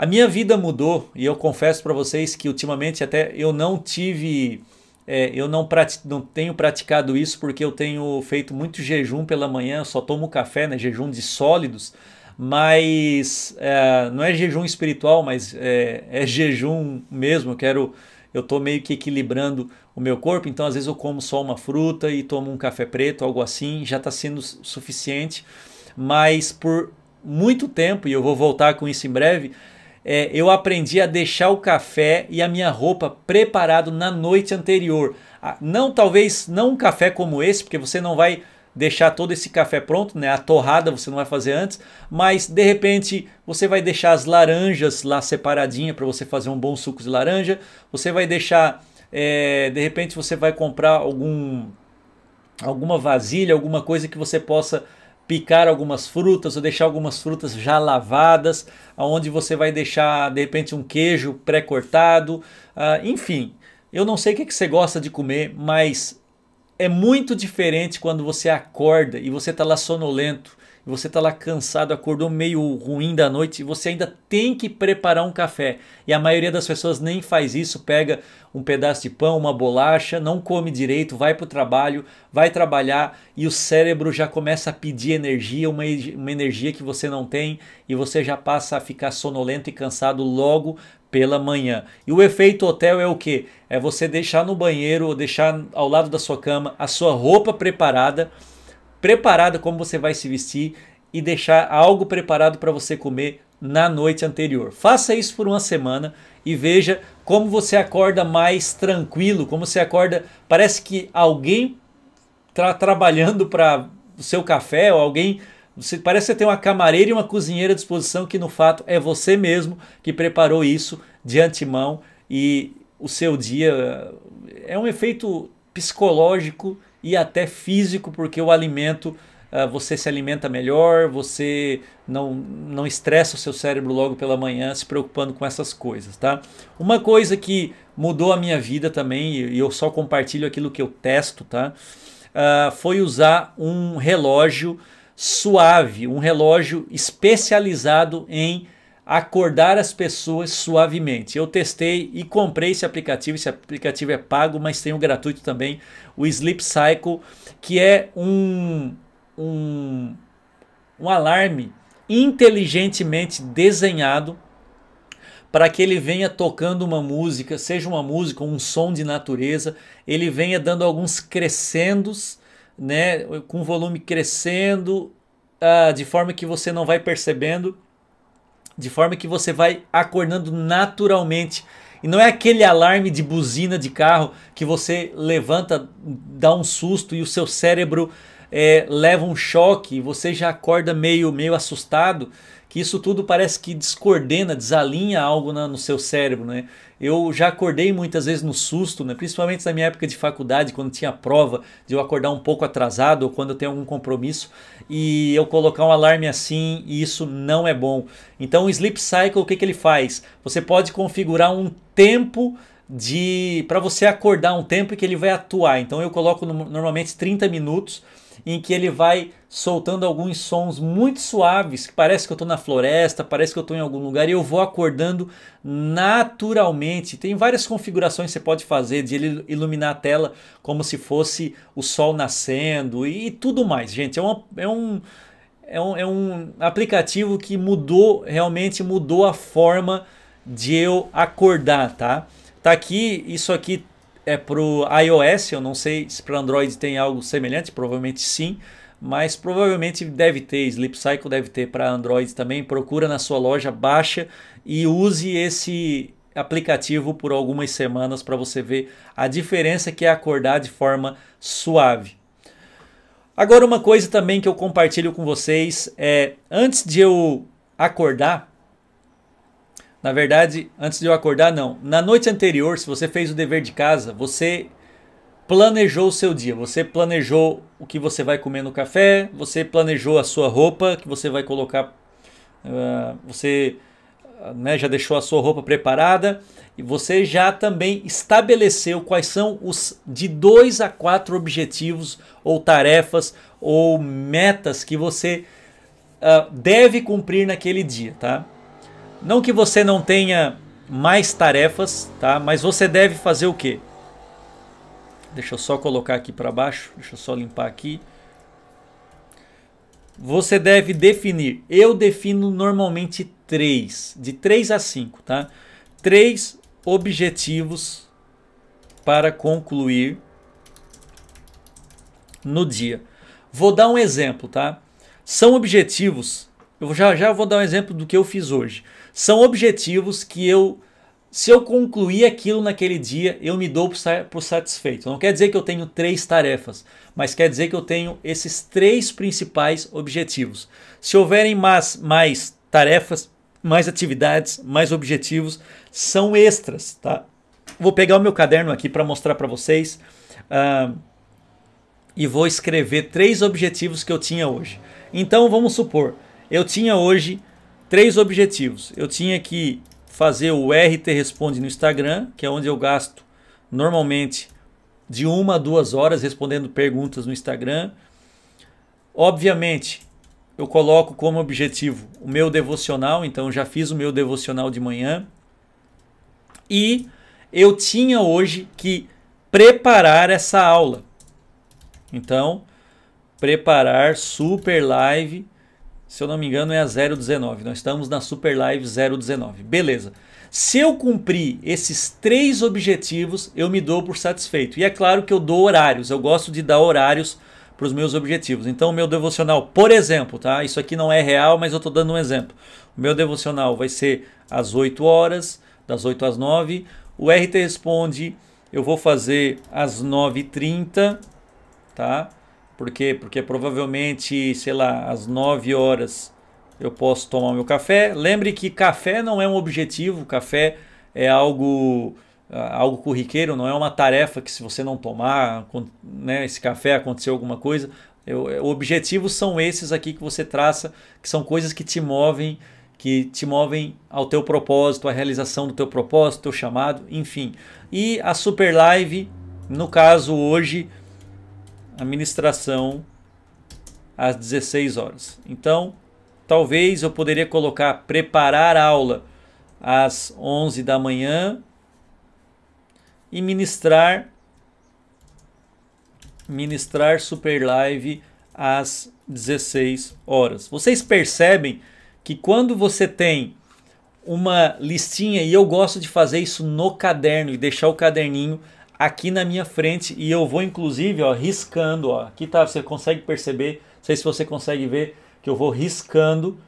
[SPEAKER 1] a minha vida mudou e eu confesso para vocês que ultimamente até eu não tive, é, eu não, não, tenho praticado isso porque eu tenho feito muito jejum pela manhã, só tomo café, né, jejum de sólidos, mas é, não é jejum espiritual, mas é, é jejum mesmo, eu quero eu estou meio que equilibrando o meu corpo, então às vezes eu como só uma fruta e tomo um café preto, algo assim, já está sendo suficiente. Mas por muito tempo, e eu vou voltar com isso em breve, é, eu aprendi a deixar o café e a minha roupa preparado na noite anterior. Ah, não, talvez, não um café como esse, porque você não vai deixar todo esse café pronto, né? A torrada você não vai fazer antes, mas de repente você vai deixar as laranjas lá separadinha para você fazer um bom suco de laranja. Você vai deixar, é, de repente você vai comprar algum alguma vasilha, alguma coisa que você possa picar algumas frutas ou deixar algumas frutas já lavadas, aonde você vai deixar de repente um queijo pré-cortado, ah, enfim. Eu não sei o que, que você gosta de comer, mas é muito diferente quando você acorda e você está lá sonolento você está lá cansado, acordou meio ruim da noite e você ainda tem que preparar um café. E a maioria das pessoas nem faz isso, pega um pedaço de pão, uma bolacha, não come direito, vai para o trabalho, vai trabalhar e o cérebro já começa a pedir energia, uma, uma energia que você não tem e você já passa a ficar sonolento e cansado logo pela manhã. E o efeito hotel é o que? É você deixar no banheiro ou deixar ao lado da sua cama a sua roupa preparada preparada como você vai se vestir e deixar algo preparado para você comer na noite anterior. Faça isso por uma semana e veja como você acorda mais tranquilo, como você acorda, parece que alguém está trabalhando para o seu café ou alguém você, parece que você tem uma camareira e uma cozinheira à disposição que no fato é você mesmo que preparou isso de antemão e o seu dia eh, é um efeito psicológico e até físico, porque o alimento ah, você se alimenta melhor, você não, não estressa o seu cérebro logo pela manhã se preocupando com essas coisas, tá? Uma coisa que mudou a minha vida também, e eu só compartilho aquilo que eu testo, tá? Uh, foi usar um relógio suave, um relógio especializado em acordar as pessoas suavemente. Eu testei e comprei esse aplicativo, esse aplicativo é pago, mas tem o um gratuito também, o Sleep Cycle, que é um, um, um alarme inteligentemente desenhado para que ele venha tocando uma música, seja uma música, ou um som de natureza, ele venha dando alguns crescendos, né, com volume crescendo, uh, de forma que você não vai percebendo de forma que você vai acordando naturalmente. E não é aquele alarme de buzina de carro que você levanta, dá um susto e o seu cérebro é, leva um choque e você já acorda meio, meio assustado. Que isso tudo parece que descoordena, desalinha algo na, no seu cérebro, né? Eu já acordei muitas vezes no susto, né? principalmente na minha época de faculdade, quando tinha prova, de eu acordar um pouco atrasado ou quando eu tenho algum compromisso e eu colocar um alarme assim, e isso não é bom. Então o Sleep Cycle, o que, que ele faz? Você pode configurar um tempo de para você acordar um tempo que ele vai atuar. Então eu coloco no, normalmente 30 minutos em que ele vai soltando alguns sons muito suaves, que parece que eu estou na floresta, parece que eu estou em algum lugar, e eu vou acordando naturalmente. Tem várias configurações que você pode fazer, de ele iluminar a tela como se fosse o sol nascendo e, e tudo mais, gente. É, uma, é um é um, é um aplicativo que mudou, realmente mudou a forma de eu acordar, tá? Tá aqui, isso aqui é pro iOS, eu não sei se para Android tem algo semelhante, provavelmente sim, mas provavelmente deve ter, Sleep Cycle deve ter para Android também. Procura na sua loja, baixa e use esse aplicativo por algumas semanas para você ver a diferença que é acordar de forma suave. Agora uma coisa também que eu compartilho com vocês é antes de eu acordar, na verdade, antes de eu acordar, não. Na noite anterior, se você fez o dever de casa, você planejou o seu dia. Você planejou o que você vai comer no café, você planejou a sua roupa que você vai colocar. Uh, você né, já deixou a sua roupa preparada e você já também estabeleceu quais são os de dois a quatro objetivos ou tarefas ou metas que você uh, deve cumprir naquele dia, tá? Não que você não tenha mais tarefas, tá? Mas você deve fazer o quê? Deixa eu só colocar aqui para baixo, deixa eu só limpar aqui. Você deve definir. Eu defino normalmente três, de três a cinco, tá? Três objetivos para concluir no dia. Vou dar um exemplo, tá? São objetivos. Eu já já vou dar um exemplo do que eu fiz hoje. São objetivos que eu, se eu concluir aquilo naquele dia, eu me dou por satisfeito. Não quer dizer que eu tenho três tarefas, mas quer dizer que eu tenho esses três principais objetivos. Se houverem mais, mais tarefas, mais atividades, mais objetivos, são extras, tá? Vou pegar o meu caderno aqui para mostrar para vocês. Uh, e vou escrever três objetivos que eu tinha hoje. Então vamos supor, eu tinha hoje três objetivos. Eu tinha que fazer o RT Responde no Instagram, que é onde eu gasto normalmente de uma a duas horas respondendo perguntas no Instagram. Obviamente, eu coloco como objetivo o meu devocional, então já fiz o meu devocional de manhã. E eu tinha hoje que preparar essa aula. Então, preparar super live se eu não me engano, é a 019. Nós estamos na Super Live 019. Beleza. Se eu cumprir esses três objetivos, eu me dou por satisfeito. E é claro que eu dou horários. Eu gosto de dar horários para os meus objetivos. Então, o meu devocional, por exemplo, tá? Isso aqui não é real, mas eu estou dando um exemplo. O meu devocional vai ser às 8 horas, das 8 às 9. O RT Responde, eu vou fazer às 9h30, tá? Por quê? Porque provavelmente, sei lá, às 9 horas eu posso tomar meu café. Lembre que café não é um objetivo, café é algo ah, algo corriqueiro, não é uma tarefa que se você não tomar né, esse café aconteceu alguma coisa. O eh, objetivos são esses aqui que você traça, que são coisas que te movem, que te movem ao teu propósito, à realização do teu propósito, teu chamado, enfim. E a Super Live, no caso hoje, a ministração às 16 horas. Então, talvez eu poderia colocar preparar a aula às 11 da manhã e ministrar ministrar Super Live às 16 horas. Vocês percebem que quando você tem uma listinha e eu gosto de fazer isso no caderno e deixar o caderninho aqui na minha frente e eu vou inclusive ó, riscando. Ó, aqui tá, você consegue perceber, não sei se você consegue ver que eu vou riscando,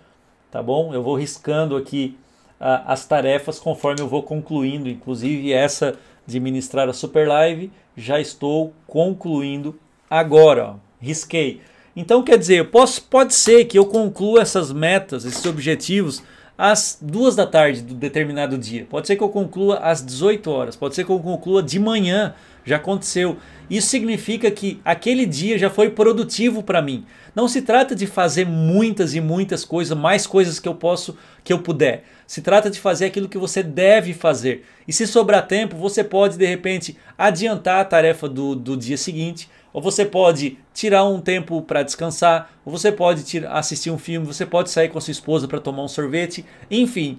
[SPEAKER 1] tá bom? Eu vou riscando aqui uh, as tarefas conforme eu vou concluindo, inclusive essa de ministrar a Super Live já estou concluindo agora, ó, risquei. Então quer dizer, posso, pode ser que eu conclua essas metas, esses objetivos às duas da tarde do determinado dia. Pode ser que eu conclua às 18 horas, pode ser que eu conclua de manhã, já aconteceu. Isso significa que aquele dia já foi produtivo para mim. Não se trata de fazer muitas e muitas coisas, mais coisas que eu posso, que eu puder. Se trata de fazer aquilo que você deve fazer. E se sobrar tempo, você pode de repente adiantar a tarefa do, do dia seguinte ou você pode tirar um tempo para descansar, ou você pode tirar, assistir um filme, você pode sair com a sua esposa para tomar um sorvete, enfim,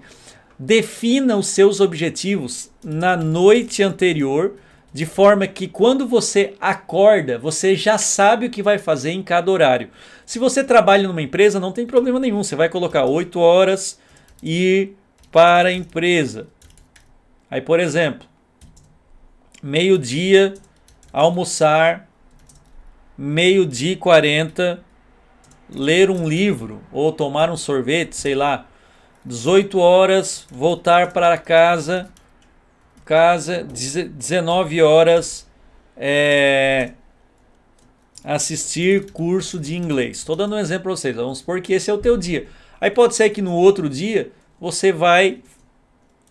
[SPEAKER 1] defina os seus objetivos na noite anterior, de forma que quando você acorda, você já sabe o que vai fazer em cada horário. Se você trabalha numa empresa, não tem problema nenhum, você vai colocar 8 horas e para a empresa. Aí, por exemplo, meio-dia almoçar meio-dia e 40, ler um livro ou tomar um sorvete, sei lá, 18 horas, voltar para casa, casa, 19 horas, é, assistir curso de inglês. Estou dando um exemplo para vocês, vamos supor que esse é o teu dia. Aí pode ser que no outro dia você vai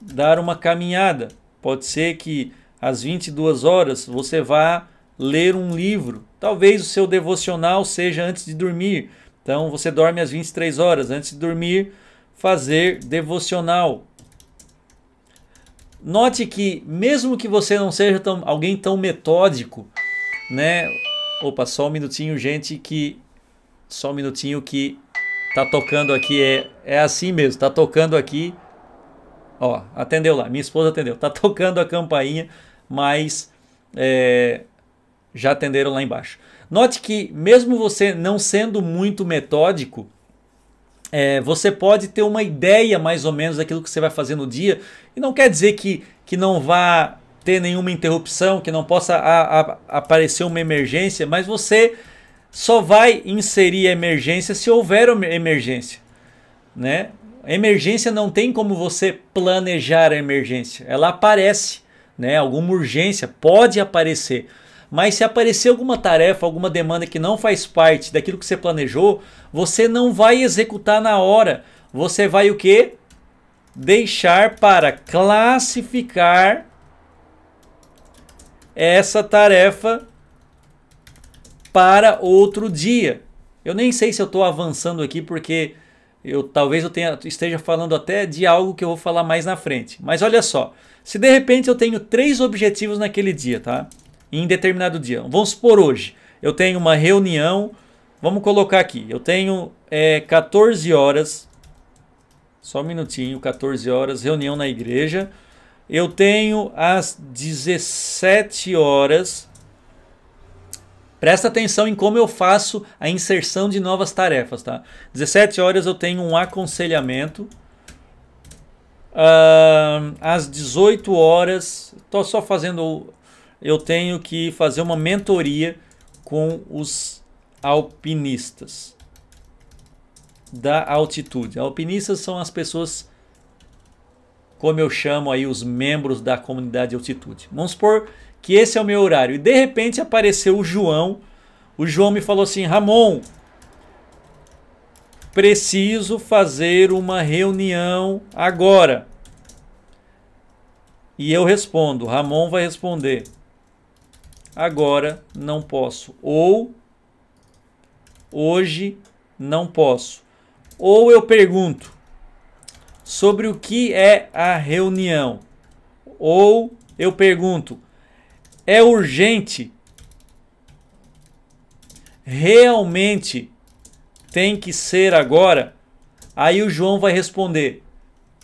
[SPEAKER 1] dar uma caminhada, pode ser que às 22 horas você vá ler um livro. Talvez o seu devocional seja antes de dormir. Então você dorme às 23 horas. Antes de dormir, fazer devocional. Note que, mesmo que você não seja tão, alguém tão metódico, né? Opa, só um minutinho, gente, que. Só um minutinho que tá tocando aqui. É, é assim mesmo, tá tocando aqui. Ó, atendeu lá, minha esposa atendeu. Tá tocando a campainha, mas é, já atenderam lá embaixo. Note que, mesmo você não sendo muito metódico, é, você pode ter uma ideia mais ou menos daquilo que você vai fazer no dia, e não quer dizer que, que não vá ter nenhuma interrupção, que não possa a, a, aparecer uma emergência, mas você só vai inserir a emergência se houver emergência. Né? emergência não tem como você planejar a emergência, ela aparece, né? alguma urgência pode aparecer. Mas se aparecer alguma tarefa, alguma demanda que não faz parte daquilo que você planejou, você não vai executar na hora. Você vai o que? Deixar para classificar essa tarefa para outro dia. Eu nem sei se eu estou avançando aqui porque eu talvez eu tenha, esteja falando até de algo que eu vou falar mais na frente. Mas olha só, se de repente eu tenho três objetivos naquele dia, tá? em determinado dia. Vamos supor hoje, eu tenho uma reunião, vamos colocar aqui, eu tenho é, 14 horas, só um minutinho, 14 horas, reunião na igreja. Eu tenho às 17 horas. Presta atenção em como eu faço a inserção de novas tarefas, tá? 17 horas eu tenho um aconselhamento. Uh, às 18 horas, estou só fazendo eu tenho que fazer uma mentoria com os alpinistas da altitude. Alpinistas são as pessoas, como eu chamo aí, os membros da comunidade de altitude. Vamos supor que esse é o meu horário. E de repente apareceu o João. O João me falou assim: Ramon, preciso fazer uma reunião agora. E eu respondo, Ramon vai responder agora não posso. Ou hoje não posso. Ou eu pergunto sobre o que é a reunião. Ou eu pergunto, é urgente? Realmente tem que ser agora? Aí o João vai responder: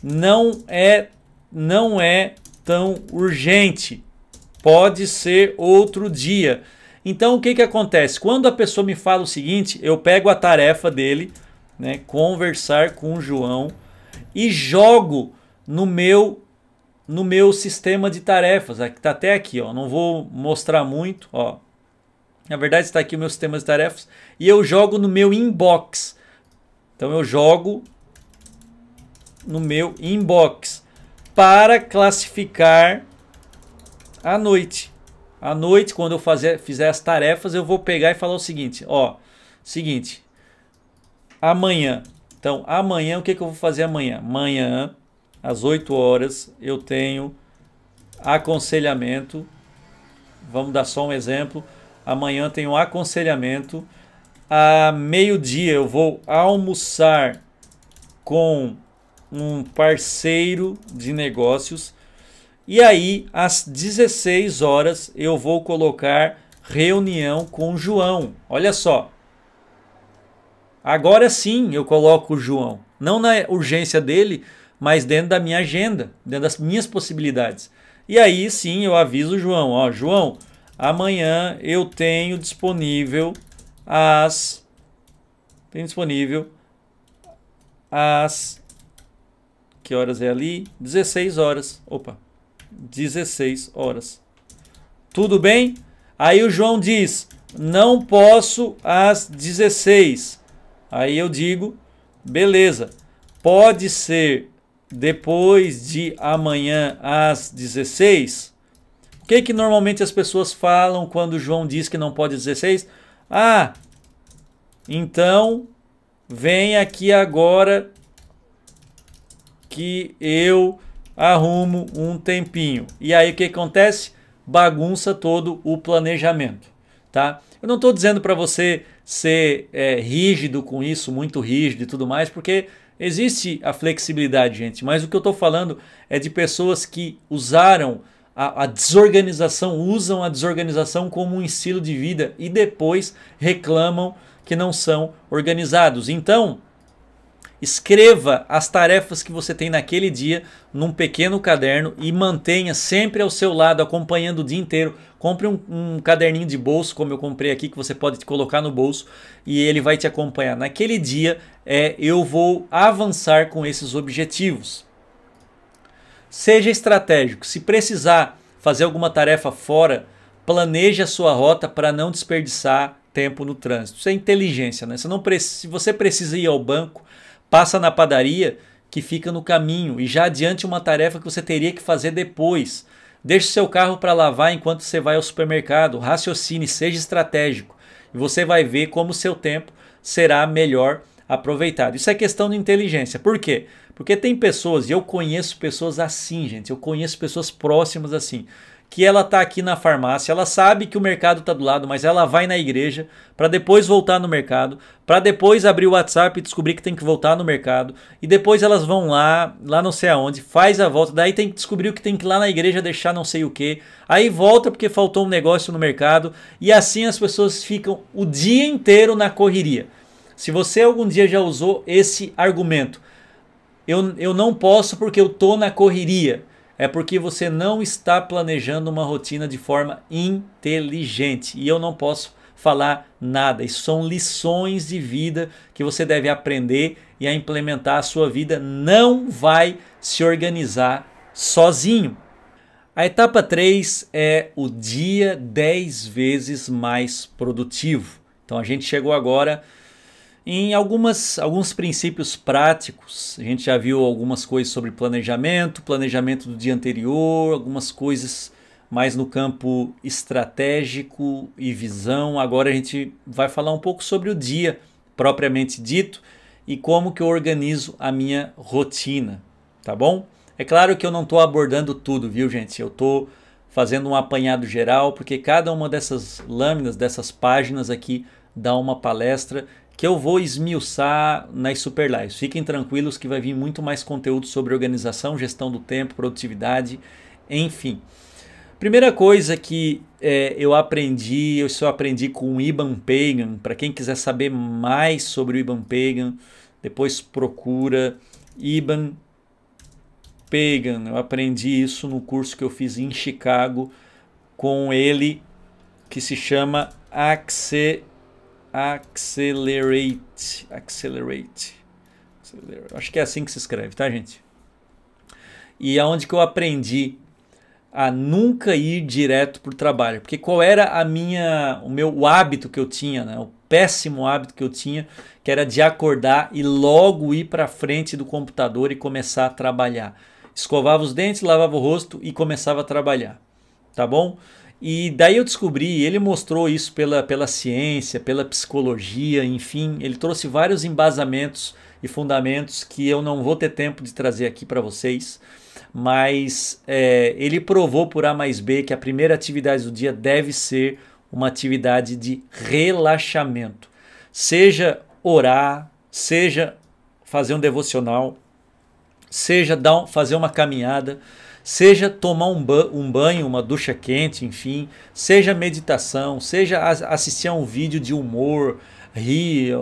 [SPEAKER 1] não é, não é tão urgente pode ser outro dia. Então o que, que acontece? Quando a pessoa me fala o seguinte, eu pego a tarefa dele, né, conversar com o João e jogo no meu no meu sistema de tarefas. Aqui tá até aqui, ó. Não vou mostrar muito, ó. Na verdade está aqui o meu sistema de tarefas e eu jogo no meu inbox. Então eu jogo no meu inbox para classificar à noite. À noite, quando eu fazer, fizer as tarefas, eu vou pegar e falar o seguinte: ó, seguinte, amanhã. Então, amanhã, o que, que eu vou fazer amanhã? Amanhã, às 8 horas, eu tenho aconselhamento. Vamos dar só um exemplo. Amanhã tem um aconselhamento. A meio-dia eu vou almoçar com um parceiro de negócios e aí, às 16 horas, eu vou colocar reunião com João. Olha só. Agora sim eu coloco o João. Não na urgência dele, mas dentro da minha agenda, dentro das minhas possibilidades. E aí sim eu aviso o João. Ó, João, amanhã eu tenho disponível as. Tem disponível as. Que horas é ali? 16 horas. Opa, 16 horas. Tudo bem? Aí o João diz: Não posso às 16. Aí eu digo: Beleza, pode ser depois de amanhã às 16? O que, que normalmente as pessoas falam quando o João diz que não pode às 16? Ah, então vem aqui agora que eu arrumo um tempinho. E aí o que acontece? Bagunça todo o planejamento, tá? Eu não estou dizendo para você ser é, rígido com isso, muito rígido e tudo mais, porque existe a flexibilidade, gente. Mas o que eu estou falando é de pessoas que usaram a, a, desorganização, usam a desorganização como um estilo de vida e depois reclamam que não são organizados. Então, Escreva as tarefas que você tem naquele dia num pequeno caderno e mantenha sempre ao seu lado, acompanhando o dia inteiro. Compre um, um, caderninho de bolso, como eu comprei aqui, que você pode colocar no bolso e ele vai te acompanhar. Naquele dia, é, eu vou avançar com esses objetivos. Seja estratégico. Se precisar fazer alguma tarefa fora, planeje a sua rota para não desperdiçar tempo no trânsito. Isso é inteligência, né? Você não se você precisa ir ao banco, passa na padaria que fica no caminho e já adiante uma tarefa que você teria que fazer depois. Deixe seu carro para lavar enquanto você vai ao supermercado. Raciocine, seja estratégico. E você vai ver como o seu tempo será melhor aproveitado. Isso é questão de inteligência. Por quê? Porque tem pessoas, e eu conheço pessoas assim, gente. Eu conheço pessoas próximas assim que ela está aqui na farmácia, ela sabe que o mercado está do lado, mas ela vai na igreja para depois voltar no mercado, para depois abrir o WhatsApp e descobrir que tem que voltar no mercado, e depois elas vão lá, lá não sei aonde, faz a volta, daí tem que descobrir o que tem que ir lá na igreja deixar não sei o que, aí volta porque faltou um negócio no mercado, e assim as pessoas ficam o dia inteiro na correria. Se você algum dia já usou esse argumento, eu, eu não posso porque eu tô na correria é porque você não está planejando uma rotina de forma inteligente. E eu não posso falar nada. Isso são lições de vida que você deve aprender e a implementar a sua vida. Não vai se organizar sozinho. A etapa 3 é o dia 10 vezes mais produtivo. Então a gente chegou agora em algumas, alguns princípios práticos. A gente já viu algumas coisas sobre planejamento, planejamento do dia anterior, algumas coisas mais no campo estratégico e visão. Agora a gente vai falar um pouco sobre o dia propriamente dito e como que eu organizo a minha rotina, tá bom? É claro que eu não estou abordando tudo, viu, gente? Eu estou fazendo um apanhado geral, porque cada uma dessas lâminas, dessas páginas aqui, dá uma palestra que eu vou esmiuçar nas super lives. Fiquem tranquilos que vai vir muito mais conteúdo sobre organização, gestão do tempo, produtividade, enfim. Primeira coisa que é, eu aprendi, eu só aprendi com o Iban Pagan. Para quem quiser saber mais sobre o Iban Pagan, depois procura Iban Pagan. Eu aprendi isso no curso que eu fiz em Chicago com ele, que se chama Access. Accelerate. Accelerate. Accelerate. Acho que é assim que se escreve, tá, gente? E aonde é que eu aprendi a nunca ir direto para o trabalho, porque qual era a minha, o meu o hábito que eu tinha, né? o péssimo hábito que eu tinha, que era de acordar e logo ir para frente do computador e começar a trabalhar. Escovava os dentes, lavava o rosto e começava a trabalhar, tá bom? E daí eu descobri, ele mostrou isso pela, pela ciência, pela psicologia, enfim, ele trouxe vários embasamentos e fundamentos que eu não vou ter tempo de trazer aqui para vocês, mas é, ele provou por A mais B que a primeira atividade do dia deve ser uma atividade de relaxamento, seja orar, seja fazer um devocional, seja dar, fazer uma caminhada seja tomar um, ba um banho, uma ducha quente, enfim, seja meditação, seja assistir a um vídeo de humor, rir,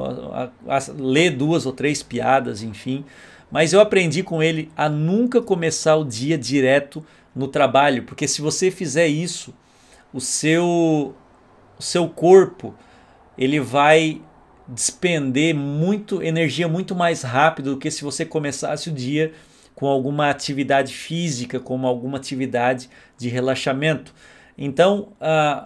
[SPEAKER 1] ler duas ou três piadas, enfim. Mas eu aprendi com ele a nunca começar o dia direto no trabalho, porque se você fizer isso, o seu, o seu corpo ele vai despender muito energia muito mais rápido do que se você começasse o dia com alguma atividade física, com alguma atividade de relaxamento. Então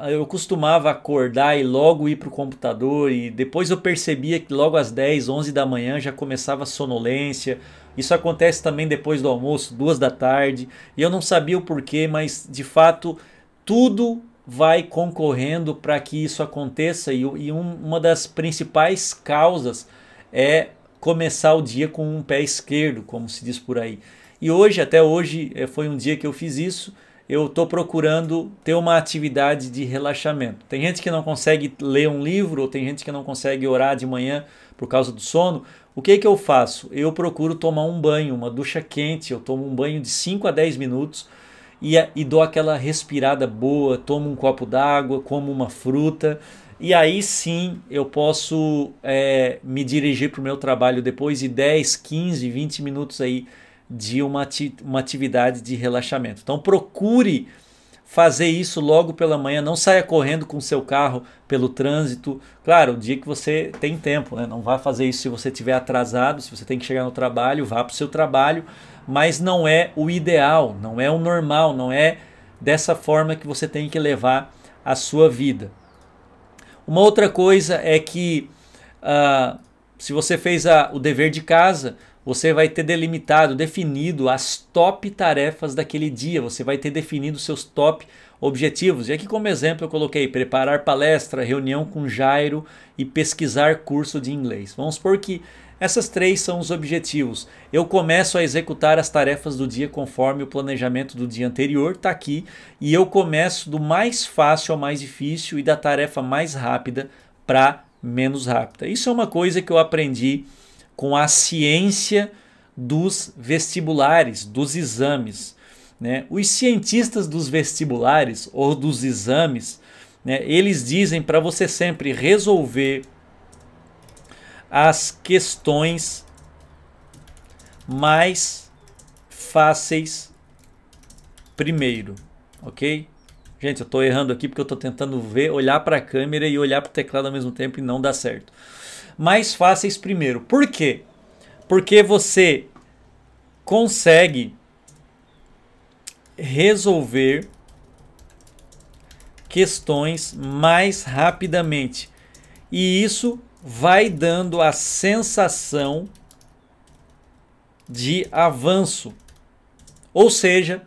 [SPEAKER 1] uh, eu costumava acordar e logo ir para o computador, e depois eu percebia que logo às 10, 11 da manhã já começava a sonolência. Isso acontece também depois do almoço, duas da tarde, e eu não sabia o porquê, mas de fato tudo vai concorrendo para que isso aconteça, e, e um, uma das principais causas é começar o dia com um pé esquerdo, como se diz por aí. E hoje, até hoje, eh, foi um dia que eu fiz isso. Eu estou procurando ter uma atividade de relaxamento. Tem gente que não consegue ler um livro, ou tem gente que não consegue orar de manhã por causa do sono. O que, que eu faço? Eu procuro tomar um banho, uma ducha quente. Eu tomo um banho de 5 a 10 minutos e, e dou aquela respirada boa, tomo um copo d'água, como uma fruta e aí sim eu posso é, me dirigir para o meu trabalho depois de 10, 15, 20 minutos aí de uma, ati uma atividade de relaxamento. Então procure fazer isso logo pela manhã, não saia correndo com seu carro pelo trânsito. Claro, o dia que você tem tempo, né? Não vá fazer isso se você estiver atrasado, se você tem que chegar no trabalho, vá para o seu trabalho, mas não é o ideal, não é o normal, não é dessa forma que você tem que levar a sua vida. Uma outra coisa é que uh, se você fez a, o dever de casa, você vai ter delimitado, definido as top tarefas daquele dia, você vai ter definido seus top objetivos. E aqui, como exemplo, eu coloquei preparar palestra, reunião com Jairo e pesquisar curso de inglês. Vamos supor que essas três são os objetivos. Eu começo a executar as tarefas do dia conforme o planejamento do dia anterior está aqui, e eu começo do mais fácil ao mais difícil e da tarefa mais rápida para menos rápida. Isso é uma coisa que eu aprendi com a ciência dos vestibulares, dos exames. Né? Os cientistas dos vestibulares ou dos exames, né, eles dizem para você sempre resolver as questões mais fáceis primeiro, ok? Gente, eu estou errando aqui porque eu estou tentando ver, olhar para a câmera e olhar para o teclado ao mesmo tempo e não dá certo. Mais fáceis primeiro. Por quê? Porque você consegue resolver questões mais rapidamente. E isso vai dando a sensação de avanço. Ou seja,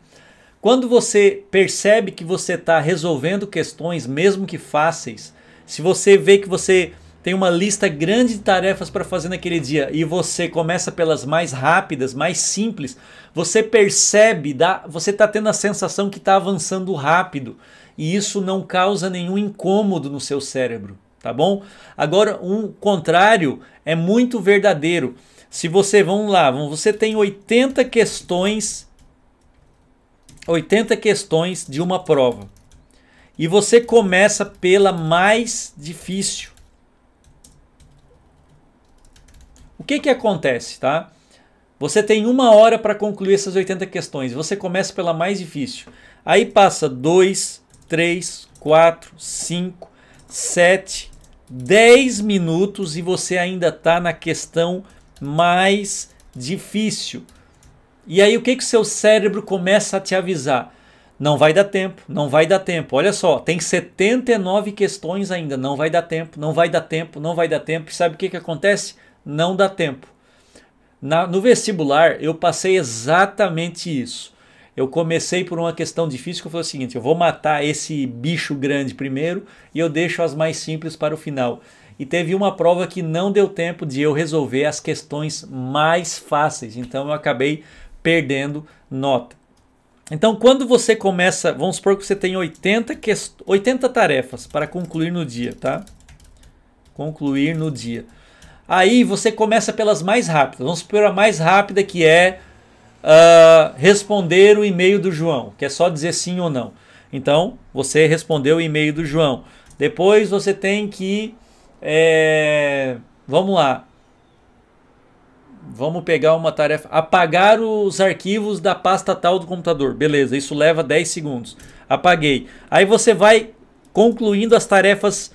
[SPEAKER 1] quando você percebe que você está resolvendo questões, mesmo que fáceis, se você vê que você tem uma lista grande de tarefas para fazer naquele dia e você começa pelas mais rápidas, mais simples, você percebe, dá, você está tendo a sensação que está avançando rápido e isso não causa nenhum incômodo no seu cérebro tá bom? Agora, um contrário é muito verdadeiro. Se você, vamos lá, você tem 80 questões, 80 questões de uma prova. E você começa pela mais difícil. O que que acontece, tá? Você tem uma hora para concluir essas 80 questões. Você começa pela mais difícil. Aí passa 2, 3, 4, 5, 7, 10 minutos e você ainda está na questão mais difícil. E aí o que que seu cérebro começa a te avisar? Não vai dar tempo, não vai dar tempo. Olha só, tem 79 questões ainda, não vai dar tempo, não vai dar tempo, não vai dar tempo. E sabe o que que acontece? Não dá tempo. Na, no vestibular eu passei exatamente isso eu comecei por uma questão difícil que foi o seguinte: eu vou matar esse bicho grande primeiro e eu deixo as mais simples para o final. E teve uma prova que não deu tempo de eu resolver as questões mais fáceis, então eu acabei perdendo nota. Então, quando você começa, vamos supor que você tem 80, 80 tarefas para concluir no dia, tá? Concluir no dia. Aí você começa pelas mais rápidas. Vamos supor a mais rápida que é uh, responder o e-mail do João, que é só dizer sim ou não. Então, você respondeu o e-mail do João. Depois você tem que. É, vamos lá. Vamos pegar uma tarefa. Apagar os arquivos da pasta tal do computador. Beleza, isso leva 10 segundos. Apaguei. Aí você vai concluindo as tarefas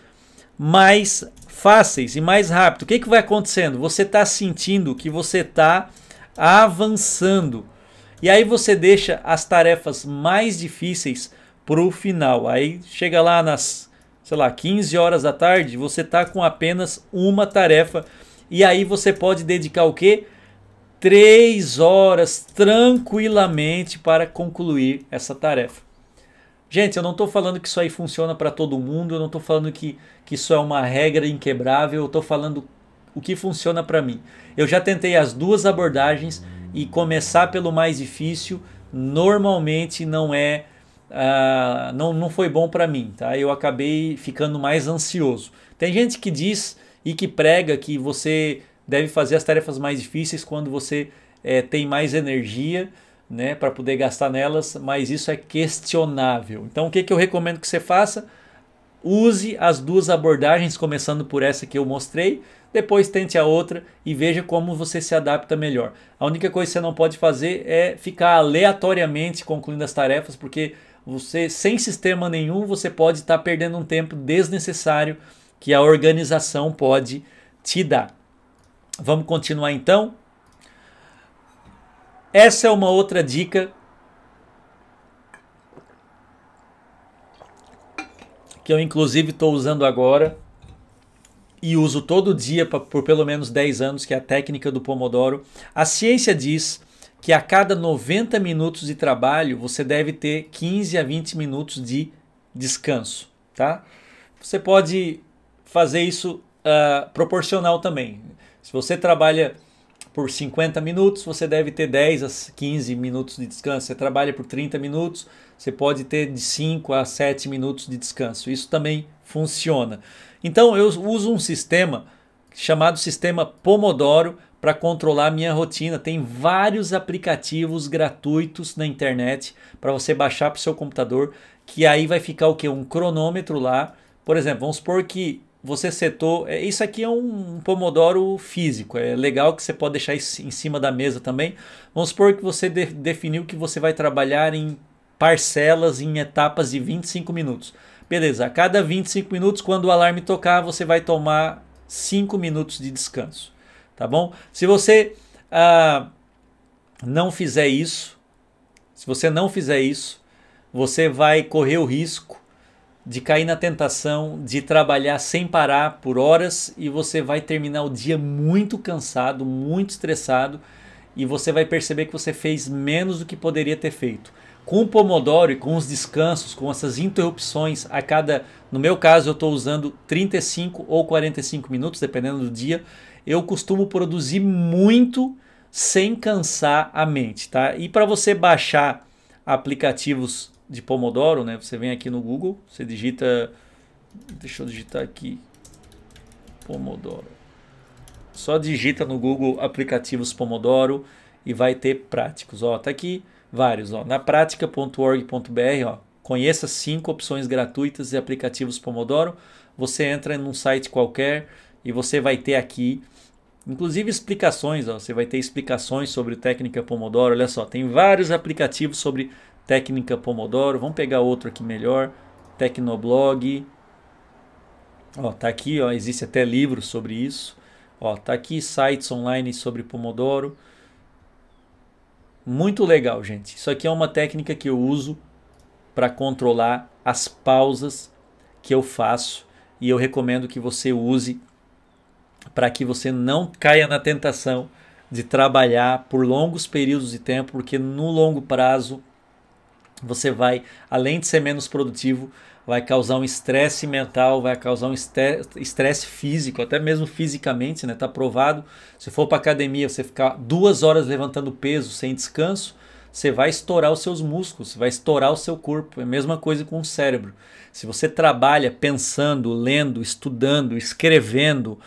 [SPEAKER 1] mais fáceis e mais rápido. O que, que vai acontecendo? Você está sentindo que você está avançando. E aí você deixa as tarefas mais difíceis para o final. Aí chega lá nas, sei lá, 15 horas da tarde, você tá com apenas uma tarefa. E aí você pode dedicar o quê? Três horas tranquilamente para concluir essa tarefa. Gente, eu não estou falando que isso aí funciona para todo mundo, eu não estou falando que, que isso é uma regra inquebrável, eu estou falando o que funciona para mim. Eu já tentei as duas abordagens e começar pelo mais difícil normalmente não é uh, não, não foi bom para mim, tá? Eu acabei ficando mais ansioso. Tem gente que diz e que prega que você deve fazer as tarefas mais difíceis quando você é, tem mais energia, né, para poder gastar nelas, mas isso é questionável. Então, o que, que eu recomendo que você faça? Use as duas abordagens, começando por essa que eu mostrei, depois tente a outra e veja como você se adapta melhor. A única coisa que você não pode fazer é ficar aleatoriamente concluindo as tarefas, porque você sem sistema nenhum você pode estar tá perdendo um tempo desnecessário que a organização pode te dar. Vamos continuar então? Essa é uma outra dica que eu inclusive estou usando agora e uso todo dia por pelo menos 10 anos, que é a técnica do Pomodoro. A ciência diz que a cada 90 minutos de trabalho você deve ter 15 a 20 minutos de descanso, tá? Você pode fazer isso uh, proporcional também. Se você trabalha por 50 minutos, você deve ter 10 a 15 minutos de descanso. Você trabalha por 30 minutos, você pode ter de 5 a 7 minutos de descanso. Isso também funciona. Então eu uso um sistema chamado sistema Pomodoro para controlar a minha rotina. Tem vários aplicativos gratuitos na internet para você baixar para o seu computador, que aí vai ficar o que? Um cronômetro lá. Por exemplo, vamos supor que você setou. É, isso aqui é um pomodoro físico. É legal que você pode deixar em cima da mesa também. Vamos supor que você de, definiu que você vai trabalhar em parcelas, em etapas de 25 minutos. Beleza, a cada 25 minutos, quando o alarme tocar, você vai tomar 5 minutos de descanso, tá bom? Se você ah, não fizer isso, se você não fizer isso, você vai correr o risco de cair na tentação de trabalhar sem parar por horas e você vai terminar o dia muito cansado, muito estressado e você vai perceber que você fez menos do que poderia ter feito com o Pomodoro e com os descansos, com essas interrupções a cada, no meu caso eu estou usando 35 ou 45 minutos, dependendo do dia, eu costumo produzir muito sem cansar a mente, tá? E para você baixar aplicativos de Pomodoro, né? Você vem aqui no Google, você digita, deixa eu digitar aqui, Pomodoro. Só digita no Google aplicativos Pomodoro e vai ter práticos. Ó, tá aqui vários. Ó. Na prática.org.br, conheça cinco opções gratuitas e aplicativos Pomodoro. Você entra num site qualquer e você vai ter aqui, inclusive explicações. Ó, você vai ter explicações sobre técnica Pomodoro. Olha só, tem vários aplicativos sobre técnica Pomodoro. Vamos pegar outro aqui melhor. Tecnoblog. Ó, tá aqui, ó, existe até livro sobre isso. Ó, tá aqui sites online sobre Pomodoro. Muito legal, gente. Isso aqui é uma técnica que eu uso para controlar as pausas que eu faço e eu recomendo que você use para que você não caia na tentação de trabalhar por longos períodos de tempo, porque no longo prazo você vai, além de ser menos produtivo, vai causar um estresse mental, vai causar um estresse físico, até mesmo fisicamente, né? Tá provado. Se for para academia, você ficar duas horas levantando peso sem descanso, você vai estourar os seus músculos, vai estourar o seu corpo. É a mesma coisa com o cérebro. Se você trabalha pensando, lendo, estudando, escrevendo,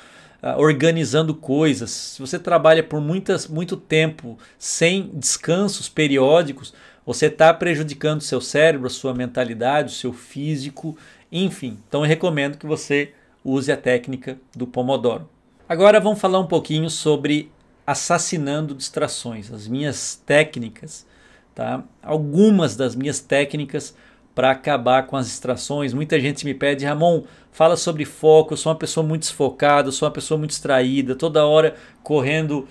[SPEAKER 1] ah, organizando coisas, se você trabalha por muitas, muito tempo sem descansos periódicos, você está prejudicando seu cérebro, a sua mentalidade, o seu físico, enfim. Então eu recomendo que você use a técnica do Pomodoro. Agora vamos falar um pouquinho sobre assassinando distrações, as minhas técnicas, tá? Algumas das minhas técnicas para acabar com as distrações. Muita gente me pede, Ramon, fala sobre foco. Eu sou uma pessoa muito desfocada, sou uma pessoa muito distraída, toda hora correndo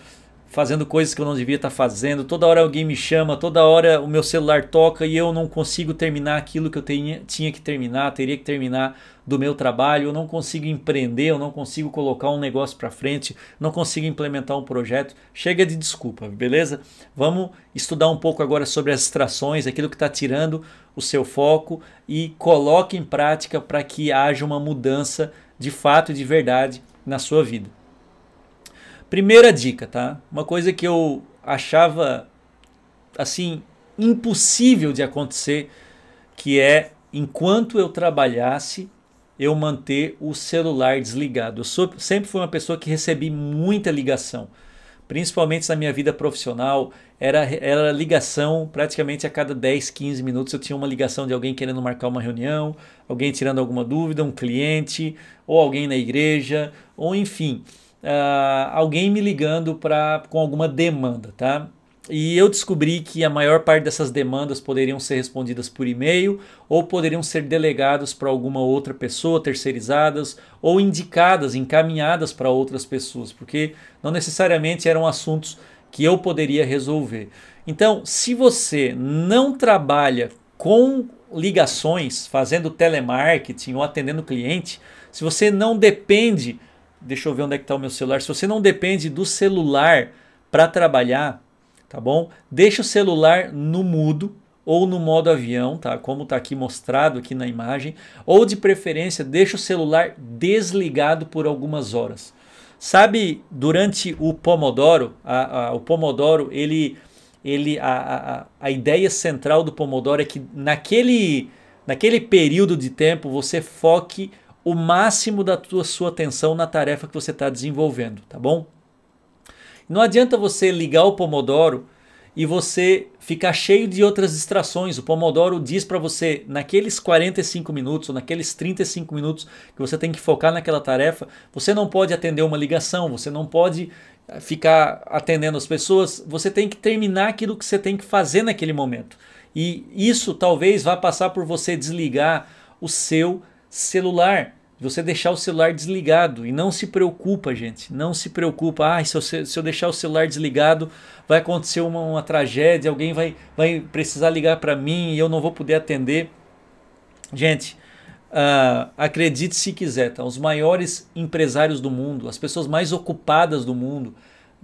[SPEAKER 1] fazendo coisas que eu não devia estar tá fazendo, toda hora alguém me chama, toda hora o meu celular toca e eu não consigo terminar aquilo que eu tenha, tinha que terminar, teria que terminar do meu trabalho, eu não consigo empreender, eu não consigo colocar um negócio para frente, não consigo implementar um projeto. Chega de desculpa, beleza? Vamos estudar um pouco agora sobre as distrações, aquilo que está tirando o seu foco e coloque em prática para que haja uma mudança de fato e de verdade na sua vida. Primeira dica, tá? Uma coisa que eu achava assim impossível de acontecer, que é enquanto eu trabalhasse, eu manter o celular desligado. Eu sou, sempre fui uma pessoa que recebi muita ligação, principalmente na minha vida profissional, era, era ligação praticamente a cada 10, 15 minutos eu tinha uma ligação de alguém querendo marcar uma reunião, alguém tirando alguma dúvida, um cliente, ou alguém na igreja, ou enfim uh, alguém me ligando pra, com alguma demanda, tá? E eu descobri que a maior parte dessas demandas poderiam ser respondidas por e-mail ou poderiam ser delegadas para alguma outra pessoa, terceirizadas ou indicadas, encaminhadas para outras pessoas, porque não necessariamente eram assuntos que eu poderia resolver. Então, se você não trabalha com ligações, fazendo telemarketing ou atendendo cliente, se você não depende Deixa eu ver onde é que está o meu celular. Se você não depende do celular para trabalhar, tá bom? Deixa o celular no mudo ou no modo avião, tá? Como está aqui mostrado aqui na imagem, ou de preferência deixa o celular desligado por algumas horas. Sabe, durante o Pomodoro, a, a, o Pomodoro, ele, ele a, a, a ideia central do Pomodoro é que naquele, naquele período de tempo você foque o máximo da tua, sua atenção na tarefa que você está desenvolvendo, tá bom? Não adianta você ligar o Pomodoro e você ficar cheio de outras distrações. O Pomodoro diz para você, naqueles 45 minutos ou naqueles 35 minutos que você tem que focar naquela tarefa, você não pode atender uma ligação, você não pode eh, ficar atendendo as pessoas, você tem que terminar aquilo que você tem que fazer naquele momento. E isso talvez vá passar por você desligar o seu celular você deixar o celular desligado e não se preocupa, gente. Não se preocupa. Ah, se eu, se eu deixar o celular desligado, vai acontecer uma, uma tragédia, alguém vai, vai precisar ligar para mim e eu não vou poder atender. Gente, uh, acredite se quiser, tá? Os maiores empresários do mundo, as pessoas mais ocupadas do mundo,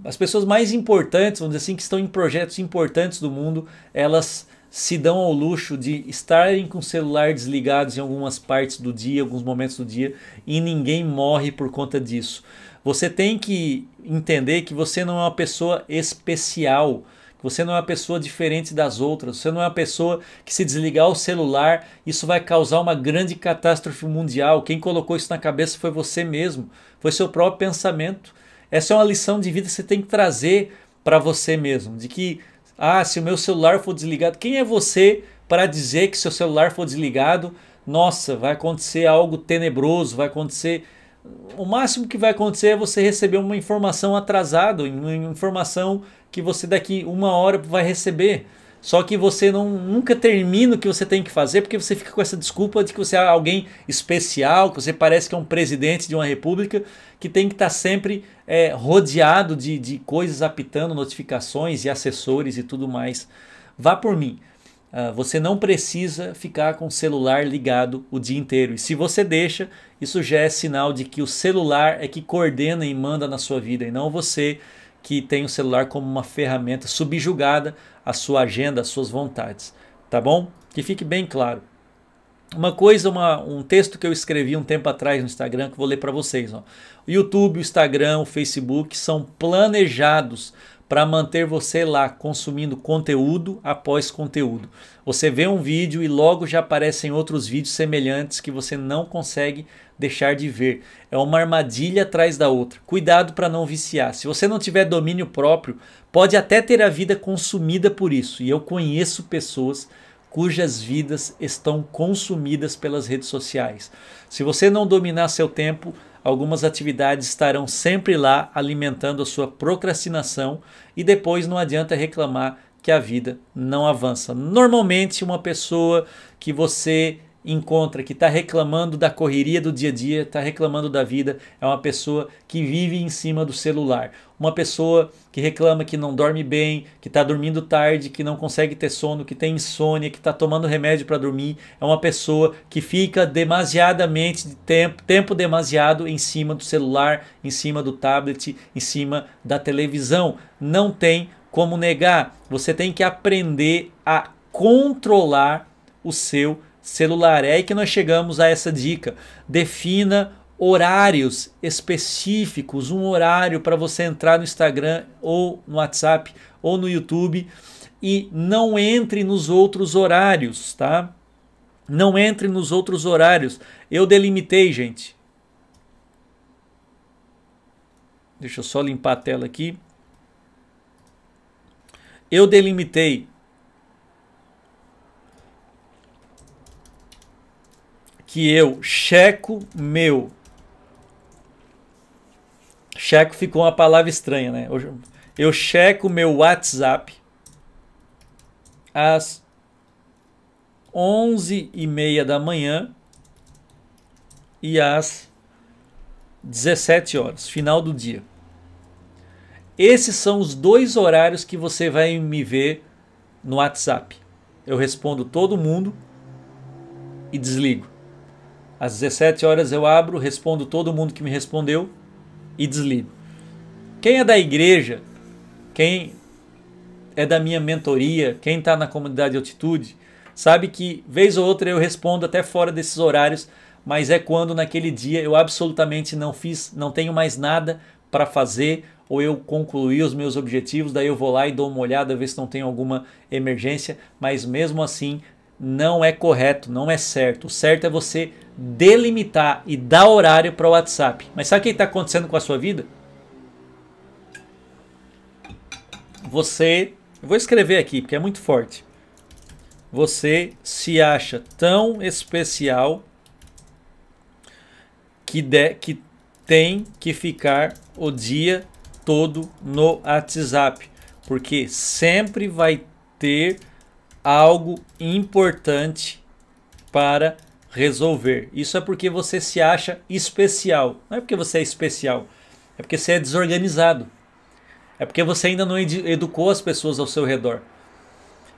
[SPEAKER 1] as pessoas mais importantes, vamos dizer assim, que estão em projetos importantes do mundo, elas se dão ao luxo de estarem com o celular desligados em algumas partes do dia, alguns momentos do dia, e ninguém morre por conta disso. Você tem que entender que você não é uma pessoa especial, que você não é uma pessoa diferente das outras, você não é uma pessoa que se desligar o celular, isso vai causar uma grande catástrofe mundial. Quem colocou isso na cabeça foi você mesmo, foi seu próprio pensamento. Essa é uma lição de vida que você tem que trazer para você mesmo, de que ah, se o meu celular for desligado, quem é você para dizer que seu celular for desligado? Nossa, vai acontecer algo tenebroso, vai acontecer. O máximo que vai acontecer é você receber uma informação atrasada, uma informação que você daqui uma hora vai receber só que você não, nunca termina o que você tem que fazer, porque você fica com essa desculpa de que você é alguém especial, que você parece que é um presidente de uma república, que tem que estar tá sempre é, rodeado de, de coisas apitando, notificações e assessores e tudo mais. Vá por mim. Uh, você não precisa ficar com o celular ligado o dia inteiro. E se você deixa, isso já é sinal de que o celular é que coordena e manda na sua vida, e não você que tem o celular como uma ferramenta subjugada a sua agenda, as suas vontades, tá bom? Que fique bem claro. Uma coisa, uma, um texto que eu escrevi um tempo atrás no Instagram que vou ler para vocês. Ó. O YouTube, o Instagram, o Facebook são planejados para manter você lá consumindo conteúdo após conteúdo. Você vê um vídeo e logo já aparecem outros vídeos semelhantes que você não consegue deixar de ver. É uma armadilha atrás da outra. Cuidado para não viciar. Se você não tiver domínio próprio, pode até ter a vida consumida por isso. E eu conheço pessoas cujas vidas estão consumidas pelas redes sociais. Se você não dominar seu tempo, algumas atividades estarão sempre lá alimentando a sua procrastinação e depois não adianta reclamar que a vida não avança. Normalmente, uma pessoa que você encontra que está reclamando da correria do dia a dia, está reclamando da vida, é uma pessoa que vive em cima do celular. Uma pessoa que reclama que não dorme bem, que está dormindo tarde, que não consegue ter sono, que tem insônia, que está tomando remédio para dormir, é uma pessoa que fica demasiadamente de tempo, tempo demasiado em cima do celular, em cima do tablet, em cima da televisão. Não tem como negar. Você tem que aprender a controlar o seu celular celular. É aí que nós chegamos a essa dica. Defina horários específicos, um horário para você entrar no Instagram ou no WhatsApp ou no YouTube e não entre nos outros horários, tá? Não entre nos outros horários. Eu delimitei, gente. Deixa eu só limpar a tela aqui. Eu delimitei que eu checo meu. Checo ficou uma palavra estranha, né? Eu checo meu WhatsApp às 11 e meia da manhã e às 17 horas, final do dia. Esses são os dois horários que você vai me ver no WhatsApp. Eu respondo todo mundo e desligo. Às 17 horas eu abro, respondo todo mundo que me respondeu e desligo. Quem é da igreja, quem é da minha mentoria, quem está na comunidade altitude, sabe que vez ou outra eu respondo até fora desses horários, mas é quando naquele dia eu absolutamente não fiz, não tenho mais nada para fazer ou eu concluí os meus objetivos, daí eu vou lá e dou uma olhada, ver se não tem alguma emergência, mas mesmo assim não é correto, não é certo. O certo é você delimitar e dar horário para o WhatsApp. Mas sabe o que está acontecendo com a sua vida? Você, eu vou escrever aqui porque é muito forte. Você se acha tão especial que, de, que tem que ficar o dia todo no WhatsApp, porque sempre vai ter algo importante para resolver. Isso é porque você se acha especial. Não é porque você é especial, é porque você é desorganizado. É porque você ainda não educou as pessoas ao seu redor.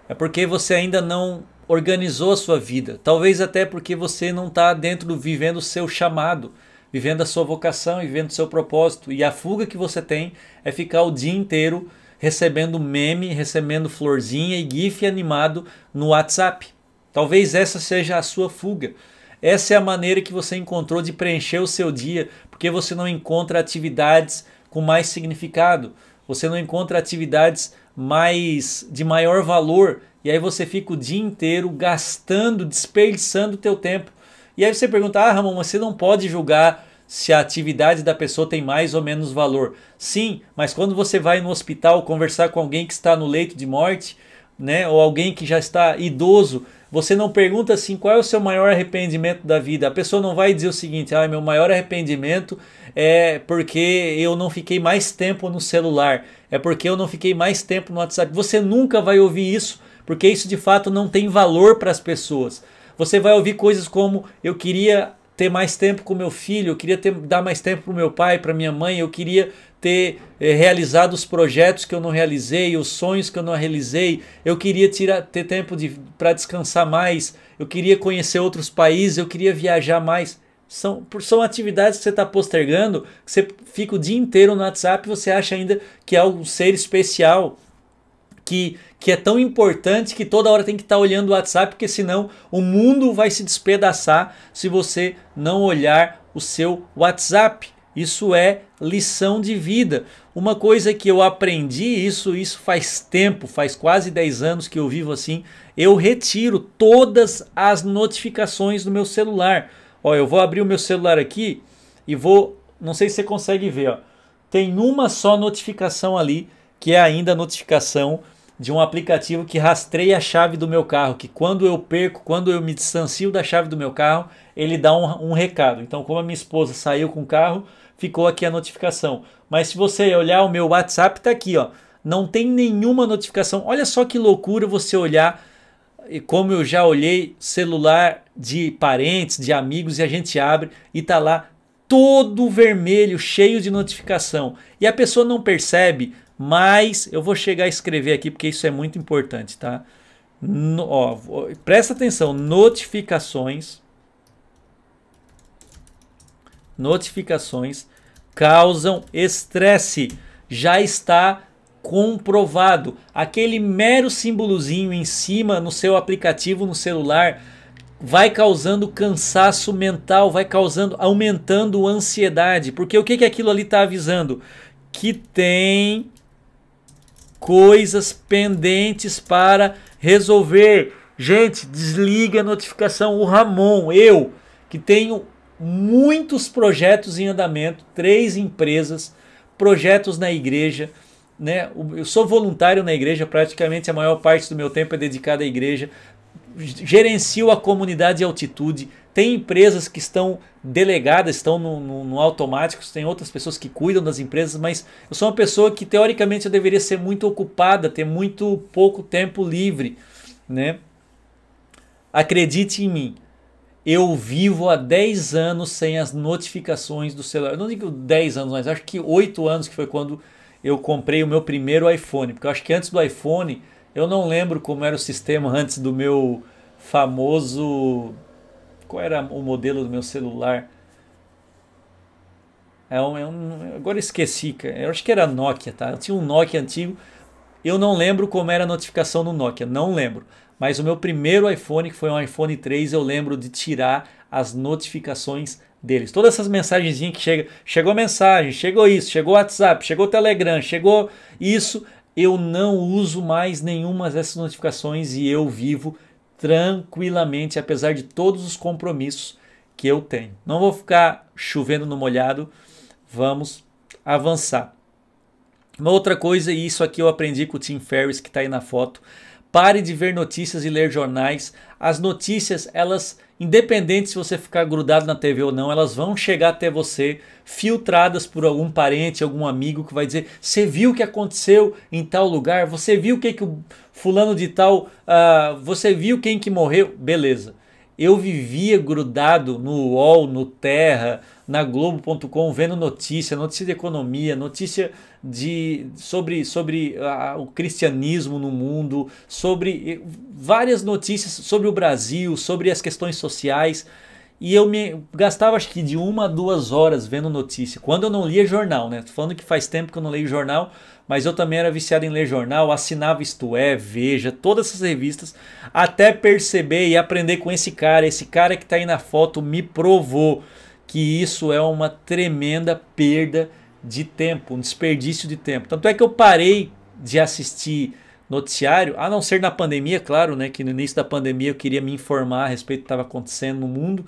[SPEAKER 1] É porque você ainda não organizou a sua vida. Talvez até porque você não está dentro do vivendo o seu chamado, vivendo a sua vocação, vivendo o seu propósito. E a fuga que você tem é ficar o dia inteiro recebendo meme, recebendo florzinha e GIF animado no WhatsApp. Talvez essa seja a sua fuga. Essa é a maneira que você encontrou de preencher o seu dia, porque você não encontra atividades com mais significado, você não encontra atividades mais de maior valor, e aí você fica o dia inteiro gastando, desperdiçando o teu tempo. E aí você pergunta: "Ah, Ramon, você não pode julgar se a atividade da pessoa tem mais ou menos valor. Sim, mas quando você vai no hospital conversar com alguém que está no leito de morte, né, ou alguém que já está idoso, você não pergunta assim qual é o seu maior arrependimento da vida. A pessoa não vai dizer o seguinte: ah, meu maior arrependimento é porque eu não fiquei mais tempo no celular, é porque eu não fiquei mais tempo no WhatsApp. Você nunca vai ouvir isso, porque isso de fato não tem valor para as pessoas. Você vai ouvir coisas como eu queria ter mais tempo com meu filho, eu queria ter, dar mais tempo para meu pai, para minha mãe, eu queria ter eh, realizado os projetos que eu não realizei, os sonhos que eu não realizei, eu queria tirar, ter tempo de, para descansar mais, eu queria conhecer outros países, eu queria viajar mais. São, são atividades que você está postergando, que você fica o dia inteiro no WhatsApp e você acha ainda que é um ser especial, que, que é tão importante que toda hora tem que estar tá olhando o WhatsApp, porque senão o mundo vai se despedaçar se você não olhar o seu WhatsApp. Isso é lição de vida. Uma coisa que eu aprendi, isso isso faz tempo, faz quase 10 anos que eu vivo assim, eu retiro todas as notificações do meu celular. Ó, eu vou abrir o meu celular aqui e vou, não sei se você consegue ver, ó. Tem uma só notificação ali, que é ainda a notificação de um aplicativo que rastreia a chave do meu carro, que quando eu perco, quando eu me distancio da chave do meu carro, ele dá um, um recado. Então, como a minha esposa saiu com o carro, ficou aqui a notificação. Mas se você olhar o meu WhatsApp, tá aqui, ó. Não tem nenhuma notificação. Olha só que loucura você olhar e como eu já olhei celular de parentes, de amigos e a gente abre e tá lá todo vermelho, cheio de notificação. E a pessoa não percebe mas eu vou chegar a escrever aqui porque isso é muito importante, tá? No, ó, presta atenção, notificações. Notificações causam estresse. Já está comprovado. Aquele mero símbolozinho em cima no seu aplicativo no celular vai causando cansaço mental, vai causando, aumentando ansiedade, porque o que que aquilo ali está avisando? Que tem coisas pendentes para resolver. Gente, desliga a notificação. O Ramon, eu, que tenho muitos projetos em andamento, três empresas, projetos na igreja. Né? Eu sou voluntário na igreja, praticamente a maior parte do meu tempo é dedicado à igreja. Gerencio a comunidade de altitude, tem empresas que estão delegadas, estão no, no, no, automático, tem outras pessoas que cuidam das empresas, mas eu sou uma pessoa que teoricamente eu deveria ser muito ocupada, ter muito pouco tempo livre, né? Acredite em mim. Eu vivo há 10 anos sem as notificações do celular. não digo 10 anos, mas acho que 8 anos que foi quando eu comprei o meu primeiro iPhone, porque eu acho que antes do iPhone, eu não lembro como era o sistema antes do meu famoso qual era o modelo do meu celular? É um, é um, agora esqueci, Eu acho que era Nokia, tá? Eu tinha um Nokia antigo. Eu não lembro como era a notificação no Nokia, não lembro. Mas o meu primeiro iPhone, que foi um iPhone 3, eu lembro de tirar as notificações deles. Todas essas mensagenzinhas que chega, chegou mensagem, chegou isso, chegou WhatsApp, chegou Telegram, chegou isso, eu não uso mais nenhuma dessas notificações e eu vivo tranquilamente, apesar de todos os compromissos que eu tenho. Não vou ficar chovendo no molhado, vamos avançar. Uma outra coisa, e isso aqui eu aprendi com o Tim Ferriss que está aí na foto, pare de ver notícias e ler jornais. As notícias, elas, independente se você ficar grudado na TV ou não, elas vão chegar até você, filtradas por algum parente, algum amigo que vai dizer: Você viu o que aconteceu em tal lugar? Você viu o que, que o, fulano de tal, ah, você viu quem que morreu? Beleza. Eu vivia grudado no UOL, no Terra, na Globo.com, vendo notícia, notícia de economia, notícia de, sobre, sobre ah, o cristianismo no mundo, sobre várias notícias sobre o Brasil, sobre as questões sociais. E eu me gastava acho que de uma a duas horas vendo notícia. Quando eu não lia jornal, né? Tô falando que faz tempo que eu não leio jornal, mas eu também era viciado em ler jornal, assinava Isto É, Veja, todas essas revistas, até perceber e aprender com esse cara. Esse cara que está aí na foto me provou que isso é uma tremenda perda de tempo, um desperdício de tempo. Tanto é que eu parei de assistir noticiário, a não ser na pandemia, claro, né, que no início da pandemia eu queria me informar a respeito do que estava acontecendo no mundo,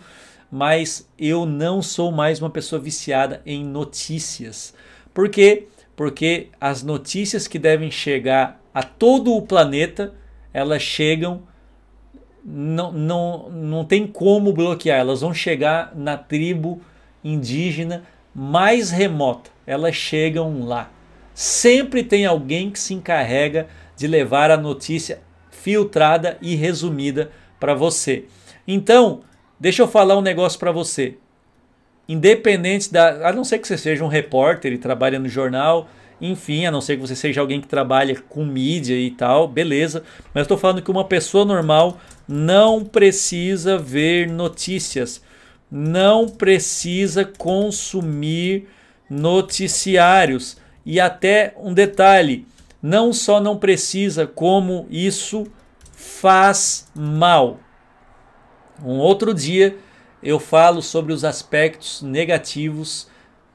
[SPEAKER 1] mas eu não sou mais uma pessoa viciada em notícias, porque porque as notícias que devem chegar a todo o planeta, elas chegam não, não, não tem como bloquear, elas vão chegar na tribo indígena mais remota, elas chegam lá. Sempre tem alguém que se encarrega de levar a notícia filtrada e resumida para você. Então, deixa eu falar um negócio para você independente da. A não ser que você seja um repórter e trabalhe no jornal, enfim, a não ser que você seja alguém que trabalha com mídia e tal, beleza. Mas estou falando que uma pessoa normal não precisa ver notícias, não precisa consumir noticiários. E até um detalhe: não só não precisa, como isso faz mal. Um outro dia eu falo sobre os aspectos negativos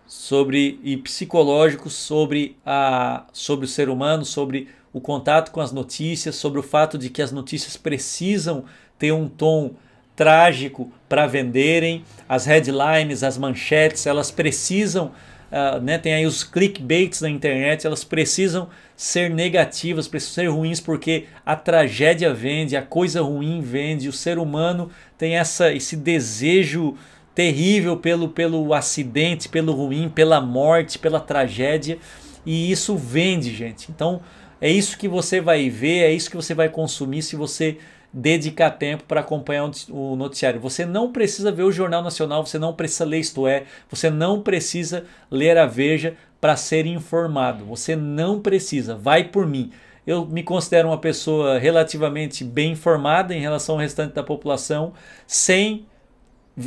[SPEAKER 1] sobre e psicológicos sobre a sobre o ser humano, sobre o contato com as notícias, sobre o fato de que as notícias precisam ter um tom trágico para venderem, as headlines, as manchetes, elas precisam ah, né, tem aí os clickbaits da internet, elas precisam ser negativas, precisam ser ruins porque a tragédia vende, a coisa ruim vende, o ser humano tem essa, esse desejo terrível pelo, pelo acidente, pelo ruim, pela morte, pela tragédia e isso vende, gente. Então é isso que você vai ver, é isso que você vai consumir se você dedicar tempo para acompanhar o noticiário. Você não precisa ver o Jornal Nacional, você não precisa ler Isto É, você não precisa ler a Veja para ser informado. Você não precisa, vai por mim. Eu me considero uma pessoa relativamente bem informada em relação ao restante da população, sem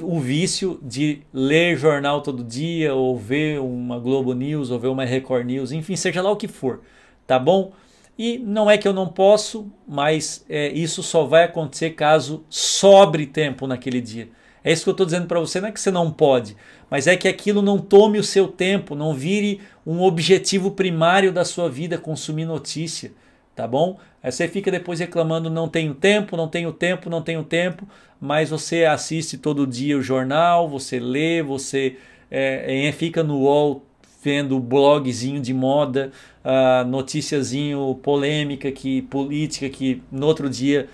[SPEAKER 1] o vício de ler jornal todo dia, ou ver uma Globo News, ou ver uma Record News, enfim, seja lá o que for, tá bom? E não é que eu não posso, mas é, isso só vai acontecer caso sobre tempo naquele dia. É isso que eu estou dizendo para você, não é que você não pode, mas é que aquilo não tome o seu tempo, não vire um objetivo primário da sua vida consumir notícia, tá bom? Aí você fica depois reclamando, não tenho tempo, não tenho tempo, não tenho tempo, mas você assiste todo dia o jornal, você lê, você é, é fica no UOL vendo blogzinho de moda, uh, noticiazinho polêmica, que política, que no outro dia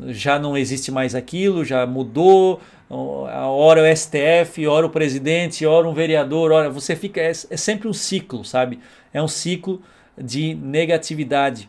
[SPEAKER 1] já não existe mais aquilo, já mudou, ora o STF, ora o presidente, ora um vereador, ora você fica é, é sempre um ciclo, sabe? É um ciclo de negatividade.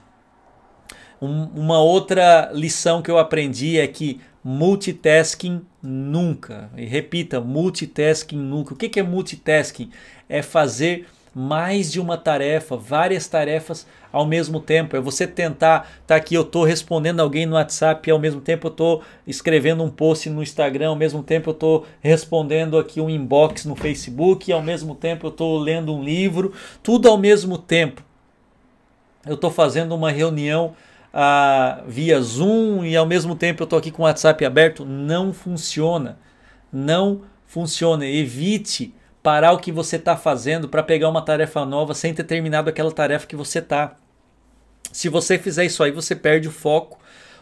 [SPEAKER 1] Um, uma outra lição que eu aprendi é que multitasking nunca. E repita, multitasking nunca. O que, é multitasking? É fazer mais de uma tarefa, várias tarefas ao mesmo tempo. É você tentar, tá aqui, eu estou respondendo alguém no WhatsApp, e ao mesmo tempo eu estou escrevendo um post no Instagram, ao mesmo tempo eu estou respondendo aqui um inbox no Facebook, ao mesmo tempo eu estou lendo um livro, tudo ao mesmo tempo. Eu estou fazendo uma reunião a via Zoom e ao mesmo tempo eu estou aqui com o WhatsApp aberto, não funciona. Não funciona. Evite parar o que você está fazendo para pegar uma tarefa nova sem ter terminado aquela tarefa que você está. Se você fizer isso aí, você perde o foco.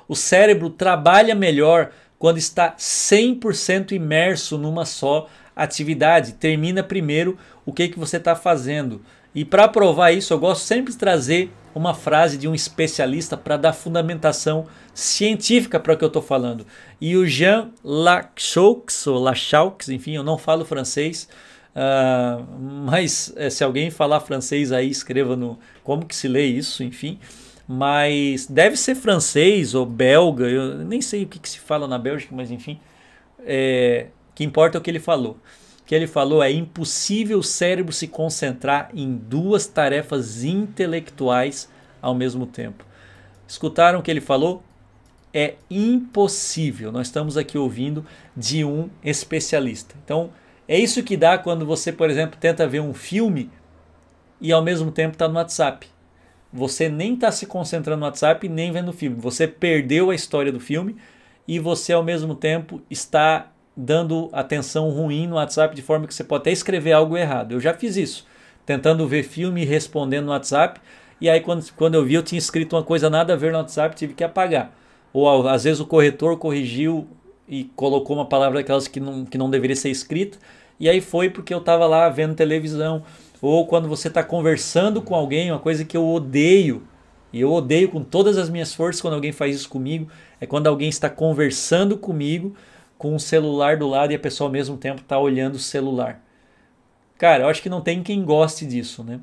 [SPEAKER 1] O cérebro trabalha melhor quando está 100% imerso numa só atividade. Termina primeiro o que, que você está fazendo. E para provar isso, eu gosto sempre de trazer uma frase de um especialista para dar fundamentação científica para o que eu estou falando. E o Jean Lachaux, ou Lachaux, enfim, eu não falo francês, uh, mas eh, se alguém falar francês aí, escreva no como que se lê isso, enfim. Mas deve ser francês ou belga, eu nem sei o que, que se fala na Bélgica, mas enfim, é, que importa é o que ele falou que ele falou é impossível o cérebro se concentrar em duas tarefas intelectuais ao mesmo tempo. Escutaram o que ele falou? É impossível. Nós estamos aqui ouvindo de um especialista. Então, é isso que dá quando você, por exemplo, tenta ver um filme e ao mesmo tempo está no WhatsApp. Você nem está se concentrando no WhatsApp nem vendo o filme. Você perdeu a história do filme e você ao mesmo tempo está dando atenção ruim no WhatsApp de forma que você pode até escrever algo errado. Eu já fiz isso, tentando ver filme e respondendo no WhatsApp. E aí, quando, quando eu vi, eu tinha escrito uma coisa nada a ver no WhatsApp, tive que apagar. Ou às vezes o corretor corrigiu e colocou uma palavra daquelas que não, que não deveria ser escrita. E aí foi porque eu estava lá vendo televisão. Ou quando você está conversando com alguém, uma coisa que eu odeio. E eu odeio com todas as minhas forças quando alguém faz isso comigo. É quando alguém está conversando comigo com o celular do lado e a pessoa ao mesmo tempo está olhando o celular. Cara, eu acho que não tem quem goste disso, né?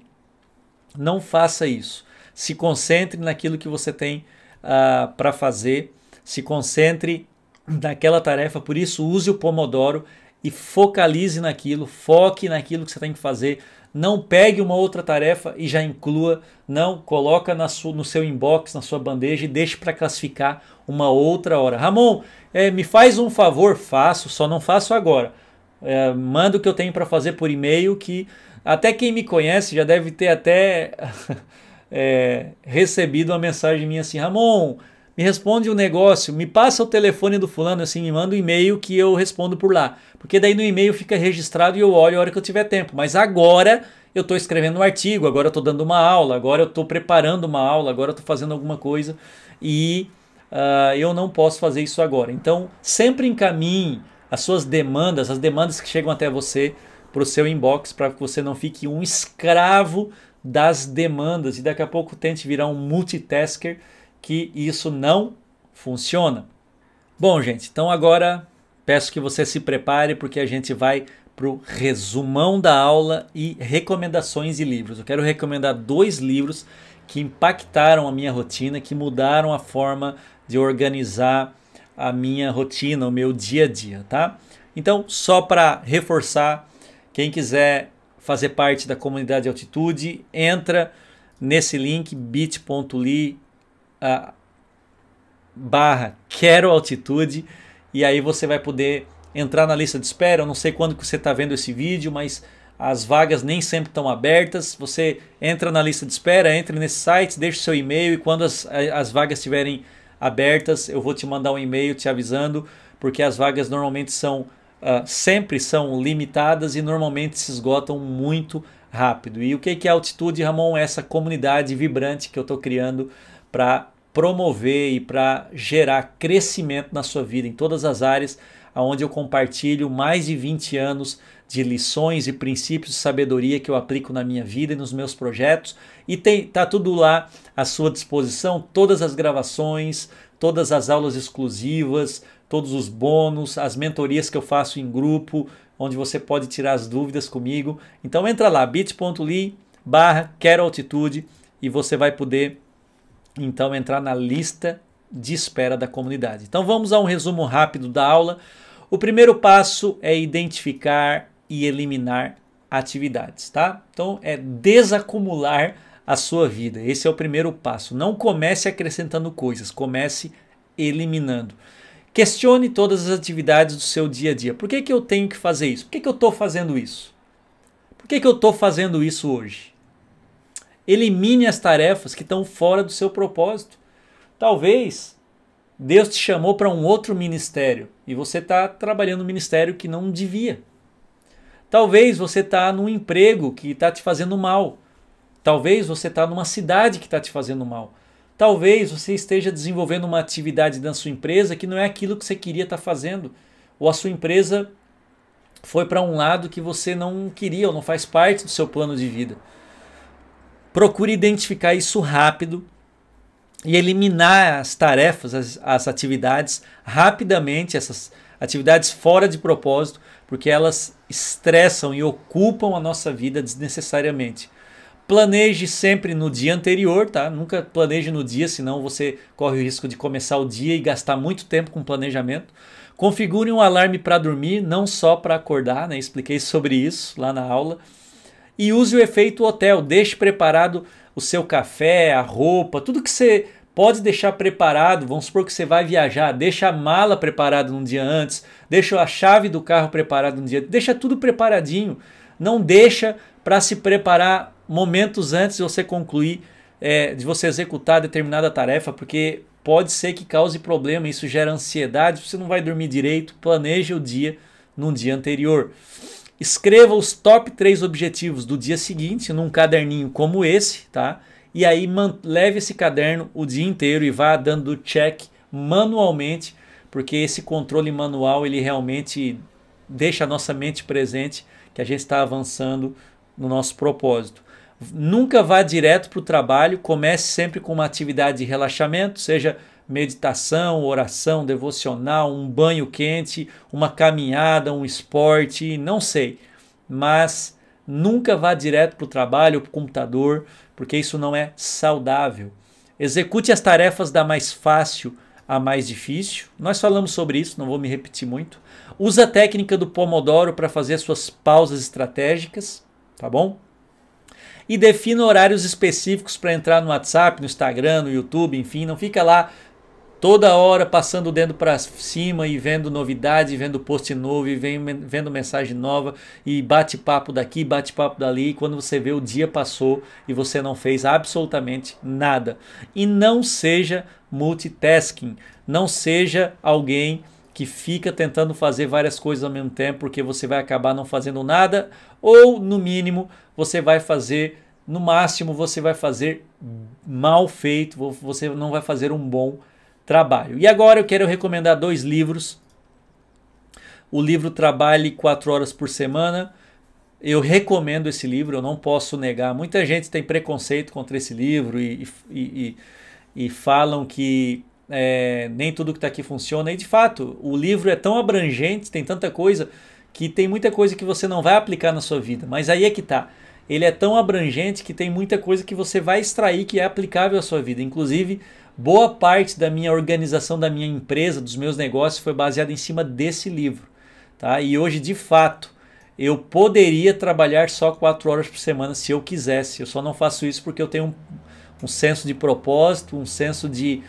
[SPEAKER 1] Não faça isso. Se concentre naquilo que você tem uh, ah, para fazer, se concentre naquela tarefa. Por isso, use o Pomodoro e focalize naquilo, foque naquilo que você tem que fazer não pegue uma outra tarefa e já inclua, não coloca sua, no seu inbox, na sua bandeja e deixe para classificar uma outra hora. Ramon, é, me faz um favor, faço, só não faço agora. É, manda o que eu tenho para fazer por e-mail que até quem me conhece já deve ter até [laughs] é, recebido uma mensagem minha assim, Ramon, me responde um negócio, me passa o telefone do fulano, assim, me manda um e-mail que eu respondo por lá. Porque daí no e-mail fica registrado e eu olho a hora que eu tiver tempo. Mas agora eu estou escrevendo um artigo, agora eu estou dando uma aula, agora eu estou preparando uma aula, agora eu estou fazendo alguma coisa e uh, eu não posso fazer isso agora. Então, sempre encaminhe as suas demandas, as demandas que chegam até você, para o seu inbox, para que você não fique um escravo das demandas e daqui a pouco tente virar um multitasker que isso não funciona. Bom, gente, então agora peço que você se prepare porque a gente vai para o resumão da aula e recomendações e livros. Eu quero recomendar dois livros que impactaram a minha rotina, que mudaram a forma de organizar a minha rotina, o meu dia a dia, tá? Então, só para reforçar, quem quiser fazer parte da comunidade Altitude, entra nesse link bit.ly uh, barra quero altitude e aí você vai poder entrar na lista de espera. Eu não sei quando que você está vendo esse vídeo, mas as vagas nem sempre estão abertas. Você entra na lista de espera, entre nesse site, deixa seu e-mail e quando as, as vagas estiverem abertas, eu vou te mandar um e-mail te avisando, porque as vagas normalmente são uh, sempre são limitadas e normalmente se esgotam muito rápido. E o que é a altitude, Ramon? É essa comunidade vibrante que eu estou criando para promover e para gerar crescimento na sua vida em todas as áreas, onde eu compartilho mais de 20 anos de lições e princípios de sabedoria que eu aplico na minha vida e nos meus projetos. E tem, tá tudo lá à sua disposição, todas as gravações, todas as aulas exclusivas, todos os bônus, as mentorias que eu faço em grupo, onde você pode tirar as dúvidas comigo. Então entra lá, bit.ly barra quero altitude e você vai poder então entrar na lista de espera da comunidade. Então vamos a um resumo rápido da aula. O primeiro passo é identificar e eliminar atividades, tá? Então é desacumular a sua vida. Esse é o primeiro passo. Não comece acrescentando coisas, comece eliminando. Questione todas as atividades do seu dia a dia. Por que, que eu tenho que fazer isso? Por que, que eu estou fazendo isso? Por que, que eu estou fazendo isso hoje? Elimine as tarefas que estão fora do seu propósito. Talvez Deus te chamou para um outro ministério e você está trabalhando um ministério que não devia. Talvez você está num emprego que está te fazendo mal. Talvez você está numa cidade que está te fazendo mal. Talvez você esteja desenvolvendo uma atividade da sua empresa que não é aquilo que você queria estar tá fazendo. Ou a sua empresa foi para um lado que você não queria ou não faz parte do seu plano de vida. Procure identificar isso rápido e eliminar as tarefas, as, as atividades rapidamente, essas atividades fora de propósito, porque elas estressam e ocupam a nossa vida desnecessariamente. Planeje sempre no dia anterior, tá? Nunca planeje no dia, senão você corre o risco de começar o dia e gastar muito tempo com planejamento. Configure um alarme para dormir, não só para acordar, né? Expliquei sobre isso lá na aula e use o efeito hotel. Deixe preparado o seu café, a roupa, tudo que você pode deixar preparado. Vamos supor que você vai viajar, deixa a mala preparada um dia antes, deixa a chave do carro preparada um dia, deixa tudo preparadinho. Não deixa para se preparar momentos antes de você concluir, é, de você executar determinada tarefa, porque pode ser que cause problema, isso gera ansiedade, você não vai dormir direito, planeja o dia no dia anterior. Escreva os top 3 objetivos do dia seguinte num caderninho como esse, tá? E aí leve esse caderno o dia inteiro e vá dando check manualmente, porque esse controle manual ele realmente deixa a nossa mente presente que a gente está avançando no nosso propósito. Nunca vá direto para o trabalho, comece sempre com uma atividade de relaxamento, seja meditação, oração, devocional, um banho quente, uma caminhada, um esporte, não sei. Mas nunca vá direto para o trabalho ou para o computador, porque isso não é saudável. Execute as tarefas da mais fácil à mais difícil. Nós falamos sobre isso, não vou me repetir muito. Use a técnica do Pomodoro para fazer as suas pausas estratégicas, tá bom? E defina horários específicos para entrar no WhatsApp, no Instagram, no YouTube, enfim, não fica lá toda hora passando o dedo para cima e vendo novidades, vendo post novo, e vem, vendo mensagem nova, e bate-papo daqui, bate-papo dali, e quando você vê o dia passou e você não fez absolutamente nada. E não seja multitasking, não seja alguém que fica tentando fazer várias coisas ao mesmo tempo, porque você vai acabar não fazendo nada, ou no mínimo, você vai fazer, no máximo, você vai fazer mal feito, você não vai fazer um bom trabalho. E agora eu quero recomendar dois livros. O livro Trabalhe 4 Horas por Semana. Eu recomendo esse livro, eu não posso negar. Muita gente tem preconceito contra esse livro e, e, e, e falam que é, nem tudo que está aqui funciona. E de fato, o livro é tão abrangente, tem tanta coisa, que tem muita coisa que você não vai aplicar na sua vida. Mas aí é que tá. Ele é tão abrangente que tem muita coisa que você vai extrair que é aplicável à sua vida. Inclusive, Boa parte da minha organização da minha empresa, dos meus negócios, foi baseada em cima desse livro. Tá? E hoje, de fato, eu poderia trabalhar só quatro horas por semana se eu quisesse. Eu só não faço isso porque eu tenho um, um senso de propósito, um senso de,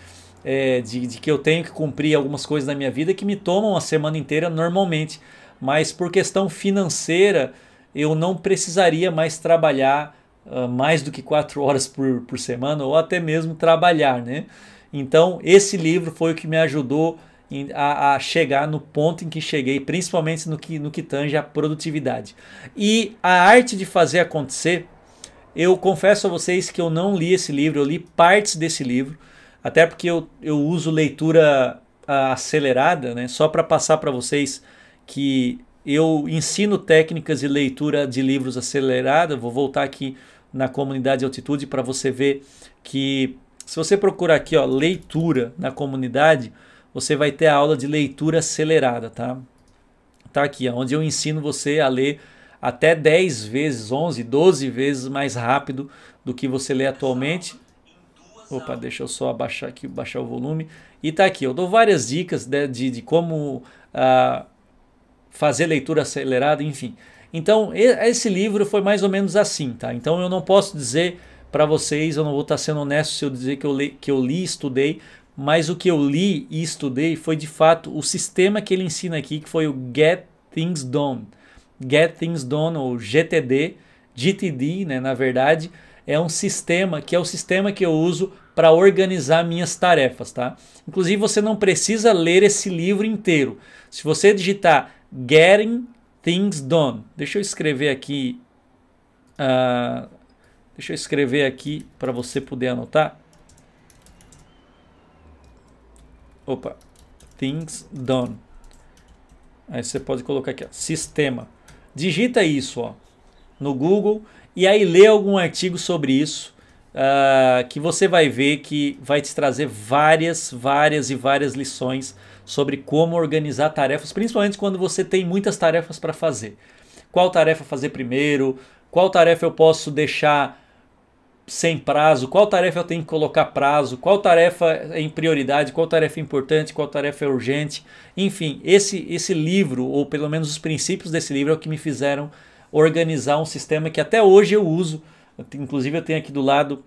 [SPEAKER 1] é, de, de que eu tenho que cumprir algumas coisas na minha vida que me tomam a semana inteira normalmente. Mas por questão financeira, eu não precisaria mais trabalhar ah, mais do que quatro horas por, por semana ou até mesmo trabalhar, né? Então, esse livro foi o que me ajudou em, a, a, chegar no ponto em que cheguei, principalmente no que, no que tange a produtividade. E a arte de fazer acontecer, eu confesso a vocês que eu não li esse livro, eu li partes desse livro, até porque eu, eu uso leitura ah, acelerada, né? Só para passar para vocês que eu ensino técnicas de leitura de livros acelerada. Vou voltar aqui na comunidade altitude para você ver que se você procurar aqui, ó, leitura na comunidade, você vai ter a aula de leitura acelerada, tá? Tá aqui, ó, onde eu ensino você a ler até 10 vezes, 11, 12 vezes mais rápido do que você lê atualmente. Opa, deixa eu só abaixar aqui, baixar o volume. E tá aqui, eu dou várias dicas de, de, de como ah, fazer leitura acelerada, enfim. Então, esse livro foi mais ou menos assim, tá? Então, eu não posso dizer para vocês, eu não vou estar tá sendo honesto se eu dizer que eu, li, que eu li e estudei, mas o que eu li e estudei foi de fato o sistema que ele ensina aqui, que foi o Get Things Done. Get Things Done, ou GTD, GTD, né, na verdade, é um sistema que é o sistema que eu uso para organizar minhas tarefas, tá? Inclusive, você não precisa ler esse livro inteiro. Se você digitar Getting things done. Deixa eu escrever aqui. Uh, deixa eu escrever aqui para você poder anotar. Opa, things done. Aí você pode colocar aqui, ó, sistema. Digita isso, ó, no Google e aí lê algum artigo sobre isso. Uh, que você vai ver que vai te trazer várias, várias e várias lições sobre como organizar tarefas, principalmente quando você tem muitas tarefas para fazer. Qual tarefa fazer primeiro? Qual tarefa eu posso deixar sem prazo? Qual tarefa eu tenho que colocar prazo? Qual tarefa é em prioridade? Qual tarefa é importante? Qual tarefa é urgente? Enfim, esse esse livro ou pelo menos os princípios desse livro é o que me fizeram organizar um sistema que até hoje eu uso. Inclusive eu tenho aqui do lado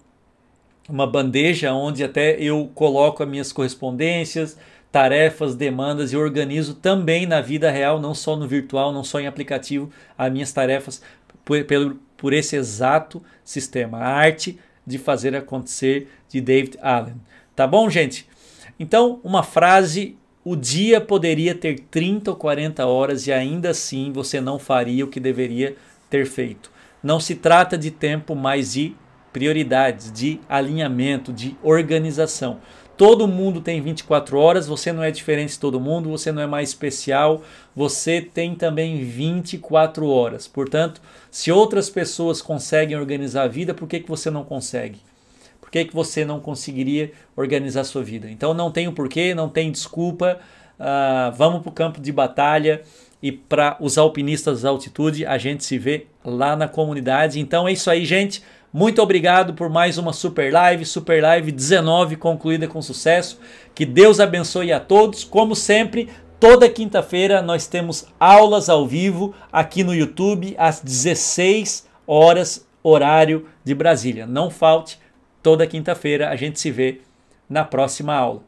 [SPEAKER 1] uma bandeja onde até eu coloco as minhas correspondências, tarefas, demandas e organizo também na vida real, não só no virtual, não só em aplicativo, as minhas tarefas por, por, por esse exato sistema. A arte de fazer acontecer de David Allen. Tá bom, gente? Então, uma frase o dia poderia ter 30 ou 40 horas e ainda assim você não faria o que deveria ter feito. Não se trata de tempo, mas de prioridades, de alinhamento, de organização. Todo mundo tem 24 horas, você não é diferente de todo mundo, você não é mais especial, você tem também 24 horas. Portanto, se outras pessoas conseguem organizar a vida, por que, que você não consegue? Por que, que você não conseguiria organizar a sua vida? Então não tem o um porquê, não tem desculpa, uh, vamos para o campo de batalha e para os alpinistas da altitude, a gente se vê lá na comunidade. Então é isso aí, gente. Muito obrigado por mais uma Super Live, Super Live 19 concluída com sucesso. Que Deus abençoe a todos. Como sempre, toda quinta-feira nós temos aulas ao vivo aqui no YouTube às 16 horas horário de Brasília. Não falte, toda quinta-feira a gente se vê na próxima aula.